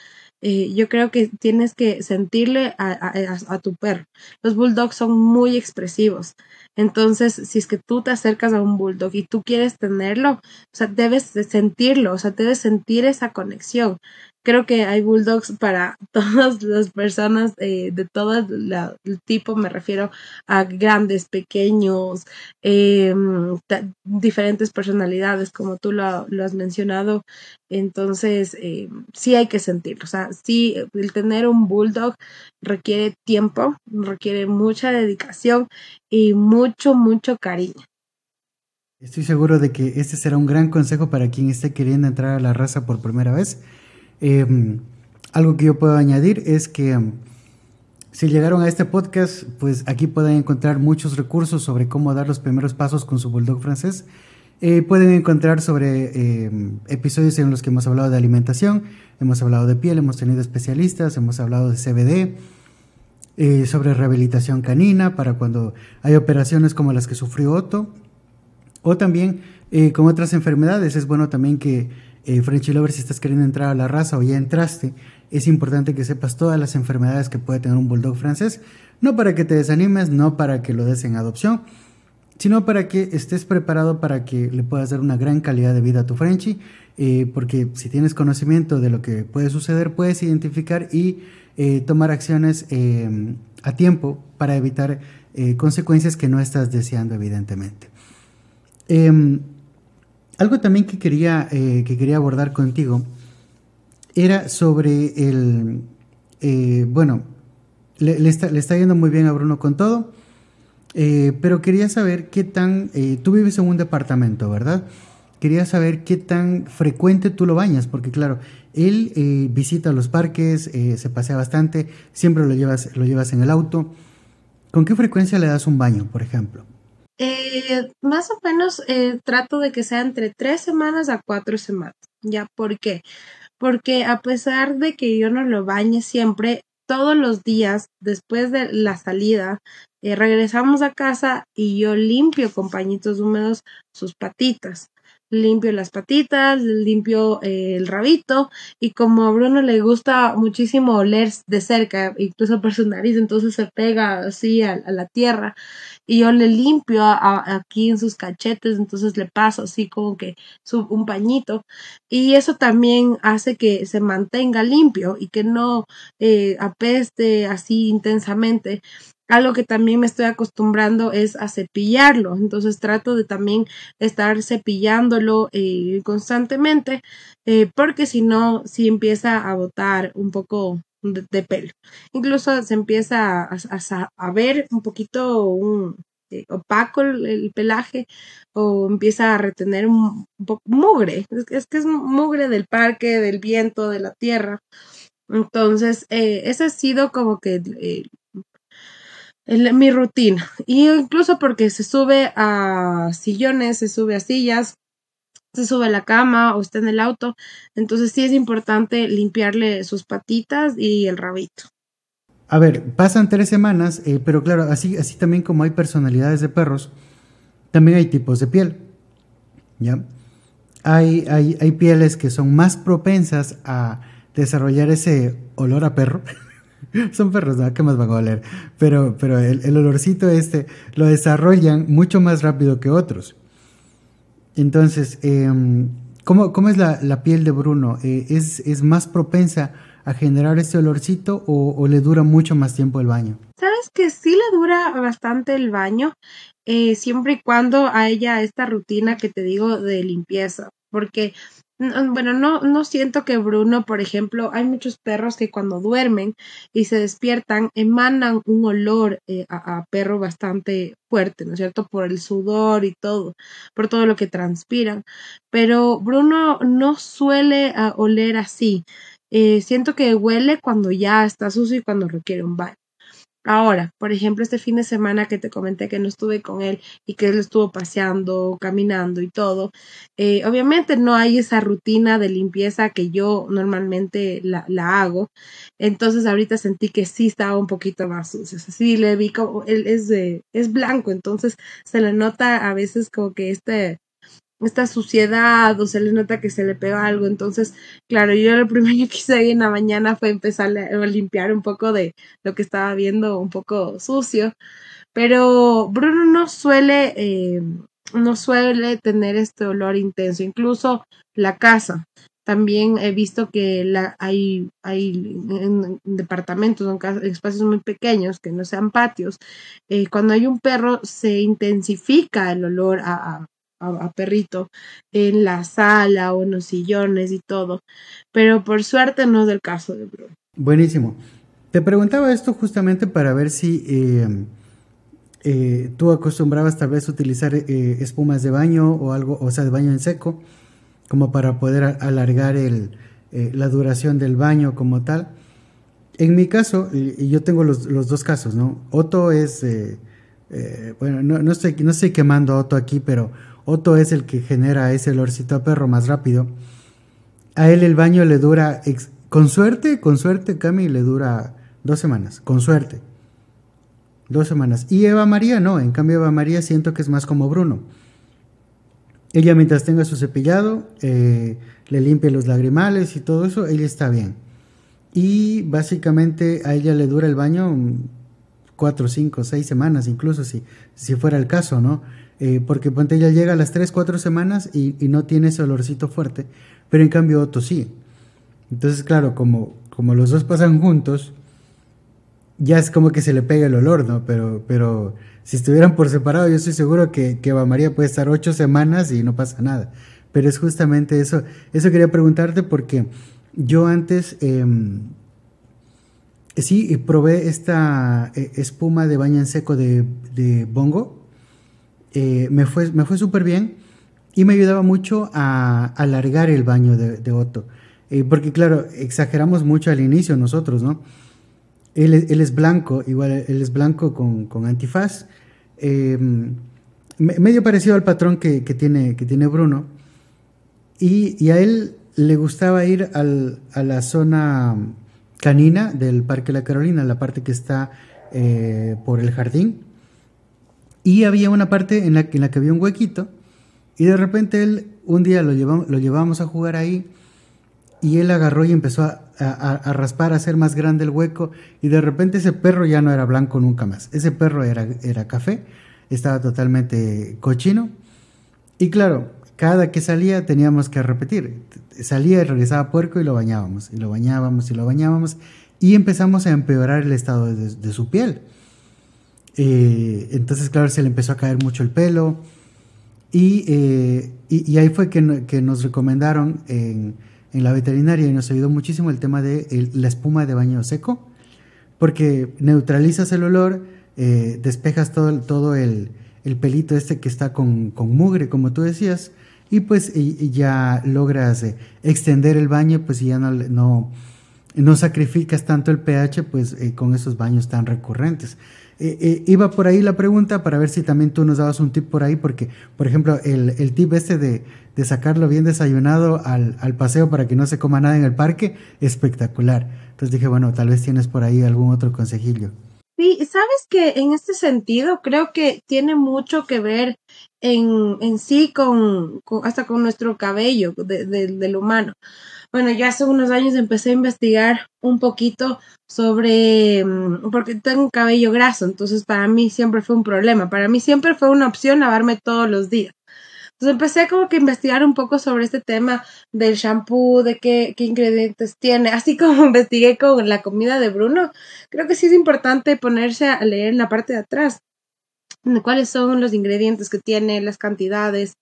yo creo que tienes que sentirle a, a, a, tu perro. Los bulldogs son muy expresivos. Entonces, si es que tú te acercas a un bulldog y tú quieres tenerlo, o sea, debes sentirlo, o sea, debes sentir esa conexión. Creo que hay bulldogs para todas las personas eh, de todo la, el tipo, me refiero a grandes, pequeños, em, diferentes personalidades, como tú lo, has mencionado. Entonces, em, sí hay que sentirlo, o sea, sí, el tener un bulldog requiere tiempo, requiere mucha dedicación y mucho, mucho cariño. Estoy seguro de que este será un gran consejo para quien esté queriendo entrar a la raza por primera vez. Em, algo que yo puedo añadir es que em, si llegaron a este podcast, pues aquí pueden encontrar muchos recursos sobre cómo dar los primeros pasos con su bulldog francés. Eh, pueden encontrar sobre em, episodios en los que hemos hablado de alimentación, hemos hablado de piel, hemos tenido especialistas, hemos hablado de CBD, eh, sobre rehabilitación canina para cuando hay operaciones como las que sufrió Otto, o también eh, con otras enfermedades. Es bueno también que eh, Frenchy Lover, si estás queriendo entrar a la raza o ya entraste, es importante que sepas todas las enfermedades que puede tener un bulldog francés, no para que te desanimes, no para que lo des en adopción, sino para que estés preparado para que le puedas dar una gran calidad de vida a tu Frenchie eh, porque si tienes conocimiento de lo que puede suceder, puedes identificar y eh, tomar acciones eh, a tiempo para evitar eh, consecuencias que no estás deseando, evidentemente. Em, algo también que quería, que quería abordar contigo era sobre el, bueno, le, está, le, está, yendo muy bien a Bruno con todo, pero quería saber qué tan, tú vives en un departamento, ¿verdad? quería saber qué tan frecuente tú lo bañas, porque claro, él eh, visita los parques, eh, se pasea bastante, siempre lo llevas, lo llevas en el auto. ¿Con qué frecuencia le das un baño, por ejemplo? Eh, más o menos trato de que sea entre tres semanas a cuatro semanas. ¿Ya por qué? Porque a pesar de que yo no lo bañe siempre, todos los días después de la salida regresamos a casa y yo limpio con pañitos húmedos sus patitas limpio las patitas, limpio eh, el rabito y como a Bruno le gusta muchísimo oler de cerca, incluso por su nariz, entonces se pega así a, la tierra y yo le limpio aquí en sus cachetes, entonces le paso así como que su, un pañito y eso también hace que se mantenga limpio y que no eh, apeste así intensamente. Algo que también me estoy acostumbrando es a cepillarlo, entonces trato de también estar cepillándolo eh, constantemente, eh, porque si no, si empieza a botar un poco de, pelo. Incluso se empieza a, ver un poquito eh, opaco el, pelaje o empieza a retener un, poco mugre. Es, que es mugre del parque, del viento, de la tierra. Entonces, ese ha sido como que mi rutina. incluso porque se sube a sillones, se sube a sillas, se sube a la cama o está en el auto. Entonces sí es importante limpiarle sus patitas y el rabito. A ver, pasan tres semanas, eh, pero claro, así, así también como hay personalidades de perros, también hay tipos de piel. ¿Ya? Hay, hay, hay pieles que son más propensas a desarrollar ese olor a perro. Son perros, ¿no? ¿Qué más van a oler? Pero, pero el, olorcito este lo desarrollan mucho más rápido que otros. Entonces, em, ¿cómo, es la, piel de Bruno? Eh, ¿es, ¿es, más propensa a generar este olorcito o, le dura mucho más tiempo el baño? Sabes que sí le dura bastante el baño, eh, siempre y cuando haya esta rutina que te digo de limpieza, porque Ah, bueno, no, no siento que Bruno, por ejemplo, hay muchos perros que cuando duermen y se despiertan emanan un olor eh, a, perro bastante fuerte, ¿no es cierto? Por el sudor y todo, por todo lo que transpiran. Pero Bruno no suele ah, oler así. Eh, siento que huele cuando ya está sucio y cuando requiere un baño. Ahora, por ejemplo, este fin de semana que te comenté que no estuve con él y que él estuvo paseando, caminando y todo, eh, obviamente no hay esa rutina de limpieza que yo normalmente la, hago. Entonces ahorita sentí que sí estaba un poquito más sucio. Sí, le vi como él es, es blanco, entonces se le nota a veces como que este, esta suciedad o se le nota que se le pega algo. Entonces, claro, yo lo primero que hice ahí en la mañana fue empezar a limpiar un poco de lo que estaba viendo un poco sucio. Pero Bruno no suele, eh, no suele tener este olor intenso, incluso la casa. También he visto que la, hay, hay en departamentos, en, espacios muy pequeños que no sean patios, eh, cuando hay un perro se intensifica el olor a a, perrito en la sala o en los sillones y todo. Pero por suerte no es el caso de Bruno. Buenísimo. Te preguntaba esto justamente para ver si eh, eh, tú acostumbrabas tal vez utilizar eh, espumas de baño o algo, o sea, de baño en seco, como para poder alargar la duración del baño como tal. En mi caso, y yo tengo los, dos casos, ¿no? Otto es, bueno, no, estoy, quemando a Otto aquí, pero Otto es el que genera ese olorcito a perro más rápido. A él el baño le dura, con suerte, con suerte, Cami, le dura dos semanas, con suerte. Dos semanas. Y Eva María no, en cambio Eva María siento que es más como Bruno. Ella mientras tenga su cepillado, eh, le limpie los lagrimales y todo eso, ella está bien. Y básicamente a ella le dura el baño cuatro, cinco, seis semanas, incluso si, si fuera el caso, ¿no? Eh, porque ponte llega a las 3, 4 semanas y, no tiene ese olorcito fuerte, pero en cambio otro sí. Entonces, claro, como, como los dos pasan juntos, ya es como que se le pega el olor, ¿no? Pero, pero si estuvieran por separado, yo estoy seguro que, que Eva María puede estar 8 semanas y no pasa nada. Pero es justamente eso. Eso quería preguntarte porque yo antes... Em, sí, probé esta eh, espuma de baño en seco de, de Bongo eh, me fue, me fue súper bien y me ayudaba mucho a alargar el baño de, Otto. Eh, porque claro, exageramos mucho al inicio nosotros, ¿no? Él, es blanco, igual él es blanco con, con antifaz, em, medio parecido al patrón que, tiene, que tiene Bruno. Y, a él le gustaba ir a la zona canina del Parque La Carolina, la parte que está eh, por el jardín y había una parte en la, que había un huequito y de repente él, un día lo, llevamos, lo llevamos a jugar ahí y él agarró y empezó a, raspar, a hacer más grande el hueco y de repente ese perro ya no era blanco nunca más. Ese perro era, era café, estaba totalmente cochino y claro, cada que salía teníamos que repetir. Salía y regresaba puerco y lo bañábamos, y lo bañábamos, y lo bañábamos, y empezamos a empeorar el estado de su piel. Eh, entonces, claro, se le empezó a caer mucho el pelo. Y, eh, ahí fue que, nos recomendaron en, la veterinaria y nos ayudó muchísimo el tema de la espuma de baño seco, porque neutralizas el olor, eh, despejas todo, el, pelito este que está con, mugre, como tú decías, y pues ya logras eh, extender el baño, pues ya no, no, sacrificas tanto el pH pues con esos baños tan recurrentes. Eh, eh, iba por ahí la pregunta para ver si también tú nos dabas un tip por ahí, porque, por ejemplo, el, tip este de, sacarlo bien desayunado al, paseo para que no se coma nada en el parque, espectacular. Entonces dije, bueno, tal vez tienes por ahí algún otro consejillo. Sí, sabes que en este sentido creo que tiene mucho que ver en, en sí con, hasta con nuestro cabello del humano bueno, ya hace unos años empecé a investigar un poquito sobre, mm, porque tengo cabello graso, entonces para mí siempre fue un problema, para mí siempre fue una opción lavarme todos los días. Entonces empecé como que a investigar un poco sobre este tema del shampoo, de qué, qué ingredientes tiene, así como investigué con la comida de Bruno, creo que sí es importante ponerse a leer en la parte de atrás cuáles son los ingredientes que tiene, las cantidades,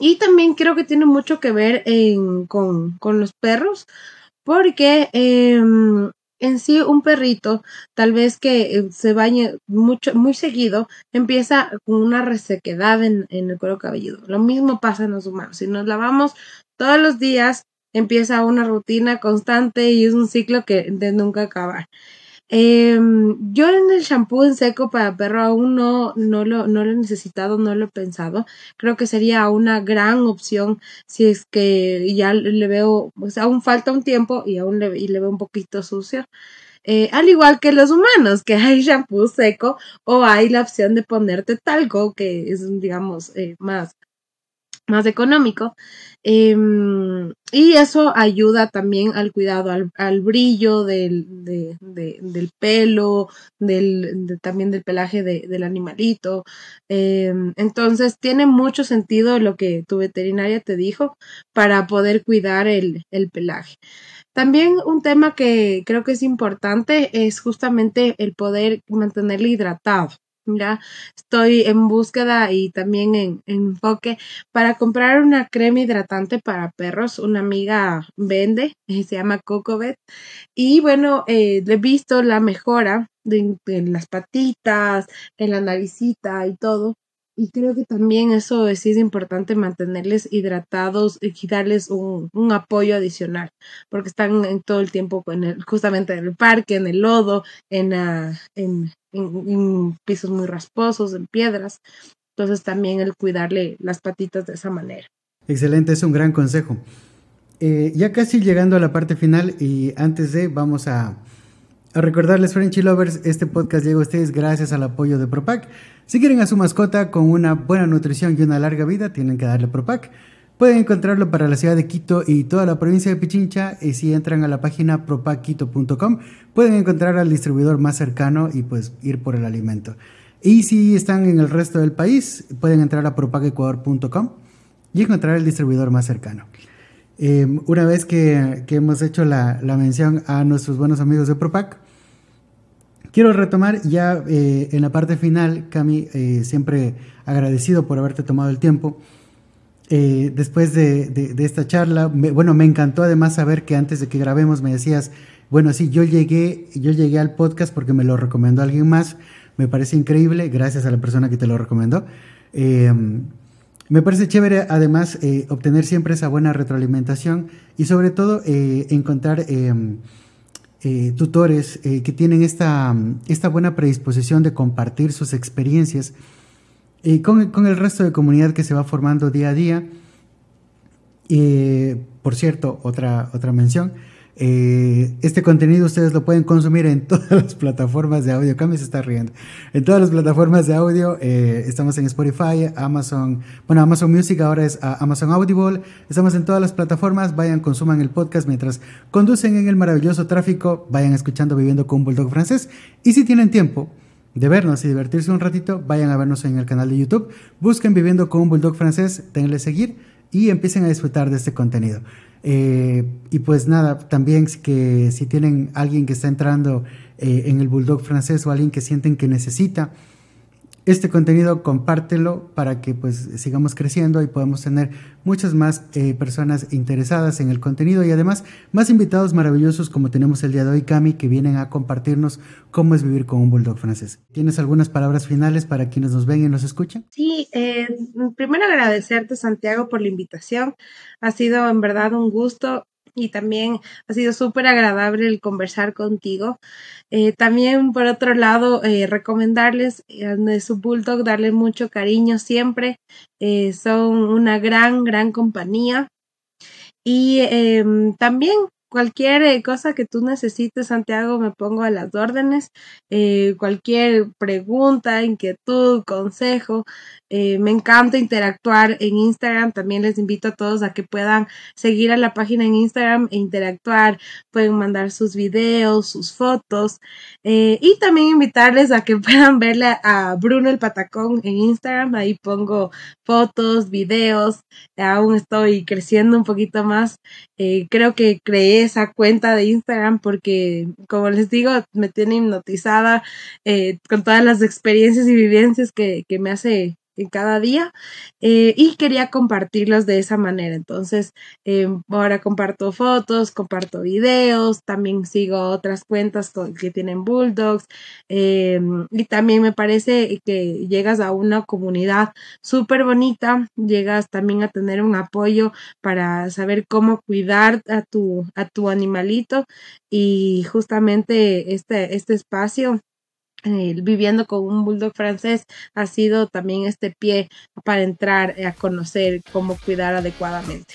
y también creo que tiene mucho que ver en, con, con, los perros, porque em, en sí un perrito, tal vez que eh, se bañe mucho, muy seguido, empieza con una resequedad en, en el cuero cabelludo. Lo mismo pasa en los humanos. Si nos lavamos todos los días, empieza una rutina constante y es un ciclo que de nunca acabar. Em, yo en el shampoo en seco para perro aún no, no, lo, no lo he necesitado, no lo he pensado. Creo que sería una gran opción si es que ya le veo, o pues, aún falta un tiempo y aún le, veo un poquito sucio. Eh, al igual que los humanos, que hay shampoo seco o hay la opción de ponerte talco, que es, digamos, eh, más más económico. Em, y eso ayuda también al cuidado, al, brillo del, pelo, del, también del pelaje del animalito. Em, entonces, tiene mucho sentido lo que tu veterinaria te dijo para poder cuidar el, el pelaje. También un tema que creo que es importante es justamente el poder mantenerlo hidratado. Ya estoy en búsqueda y también en, enfoque para comprar una crema hidratante para perros. Una amiga vende, se llama Cocobet. Y bueno, eh, he visto la mejora en las patitas, en la naricita y todo. Y creo que también eso sí es importante mantenerles hidratados y darles un, un, apoyo adicional, porque están en todo el tiempo en el, justamente en el parque, en el lodo, en, en, en, pisos muy rasposos, en piedras. Entonces también el cuidarle las patitas de esa manera. Excelente, es un gran consejo. Eh, ya casi llegando a la parte final y antes de vamos a, recordarles, Frenchy Lovers, este podcast llega a ustedes gracias al apoyo de Propac. Si quieren a su mascota con una buena nutrición y una larga vida, tienen que darle Propac. Pueden encontrarlo para la ciudad de Quito y toda la provincia de Pichincha y eh, si entran a la página propaquito.com pueden encontrar al distribuidor más cercano y pues ir por el alimento. Y si están en el resto del país pueden entrar a propagecuador.com y encontrar el distribuidor más cercano. Em, una vez que, hemos hecho la, mención a nuestros buenos amigos de Propac, Quiero retomar ya eh, en la parte final, Cami, eh, siempre agradecido por haberte tomado el tiempo. Eh, después de, esta charla, bueno, me encantó además saber que antes de que grabemos me decías, bueno, sí, yo llegué, yo llegué al podcast porque me lo recomendó alguien más, me parece increíble, gracias a la persona que te lo recomendó. Em, me parece chévere además eh, obtener siempre esa buena retroalimentación y sobre todo eh, encontrar em, tutores que tienen esta, esta buena predisposición de compartir sus experiencias y con, el resto de comunidad que se va formando día a día. por cierto, otra, otra mención. Eh, este contenido ustedes lo pueden consumir en todas las plataformas de audio. Cami se está riendo. En todas las plataformas de audio. Eh, estamos en Spotify, Amazon. Bueno, Amazon Music ahora es ah, Amazon Audible. Estamos en todas las plataformas. Vayan, consuman el podcast mientras conducen en el maravilloso tráfico. Vayan escuchando Viviendo con un Bulldog francés. Y si tienen tiempo de vernos y divertirse un ratito, vayan a vernos en el canal de YouTube, busquen Viviendo con un Bulldog francés, denle seguir y empiecen a disfrutar de este contenido. Eh, y pues nada, también que si tienen alguien que está entrando eh, en el Bulldog francés o alguien que sienten que necesita este contenido, compártelo para que pues sigamos creciendo y podamos tener muchas más eh, personas interesadas en el contenido y además más invitados maravillosos como tenemos el día de hoy, Cami, que vienen a compartirnos cómo es vivir con un bulldog francés. ¿Tienes algunas palabras finales para quienes nos ven y nos escuchan? Sí, eh, primero agradecerte, Santiago, por la invitación. Ha sido en verdad un gusto y también ha sido súper agradable el conversar contigo. Eh, también, por otro lado, eh, recomendarles a eh, su Bulldog, darle mucho cariño siempre. son una gran, gran compañía. Y em, también cualquier eh, cosa que tú necesites, Santiago, me pongo a las órdenes. Eh, cualquier pregunta, inquietud, consejo. Eh, me encanta interactuar en Instagram. También les invito a todos a que puedan seguir a la página en Instagram e interactuar. Pueden mandar sus videos, sus fotos. y también invitarles a que puedan verle a Bruno el Patacón en Instagram. Ahí pongo fotos, videos. Aún estoy creciendo un poquito más. creo que creé esa cuenta de Instagram porque, como les digo, me tiene hipnotizada eh, con todas las experiencias y vivencias que, que me hace cada día eh, y quería compartirlos de esa manera. Entonces, em, ahora comparto fotos, comparto videos, también sigo otras cuentas que tienen bulldogs em, y también me parece que llegas a una comunidad súper bonita, llegas también a tener un apoyo para saber cómo cuidar a tu, a tu animalito y justamente este, este espacio eh, viviendo con un bulldog francés ha sido también este pie para entrar a conocer cómo cuidar adecuadamente.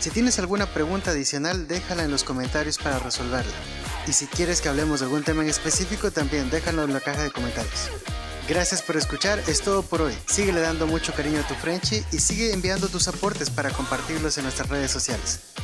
Si tienes alguna pregunta adicional, déjala en los comentarios para resolverla. Y si quieres que hablemos de algún tema en específico, también déjalo en la caja de comentarios. Gracias por escuchar, es todo por hoy. le dando mucho cariño a tu Frenchy y sigue enviando tus aportes para compartirlos en nuestras redes sociales.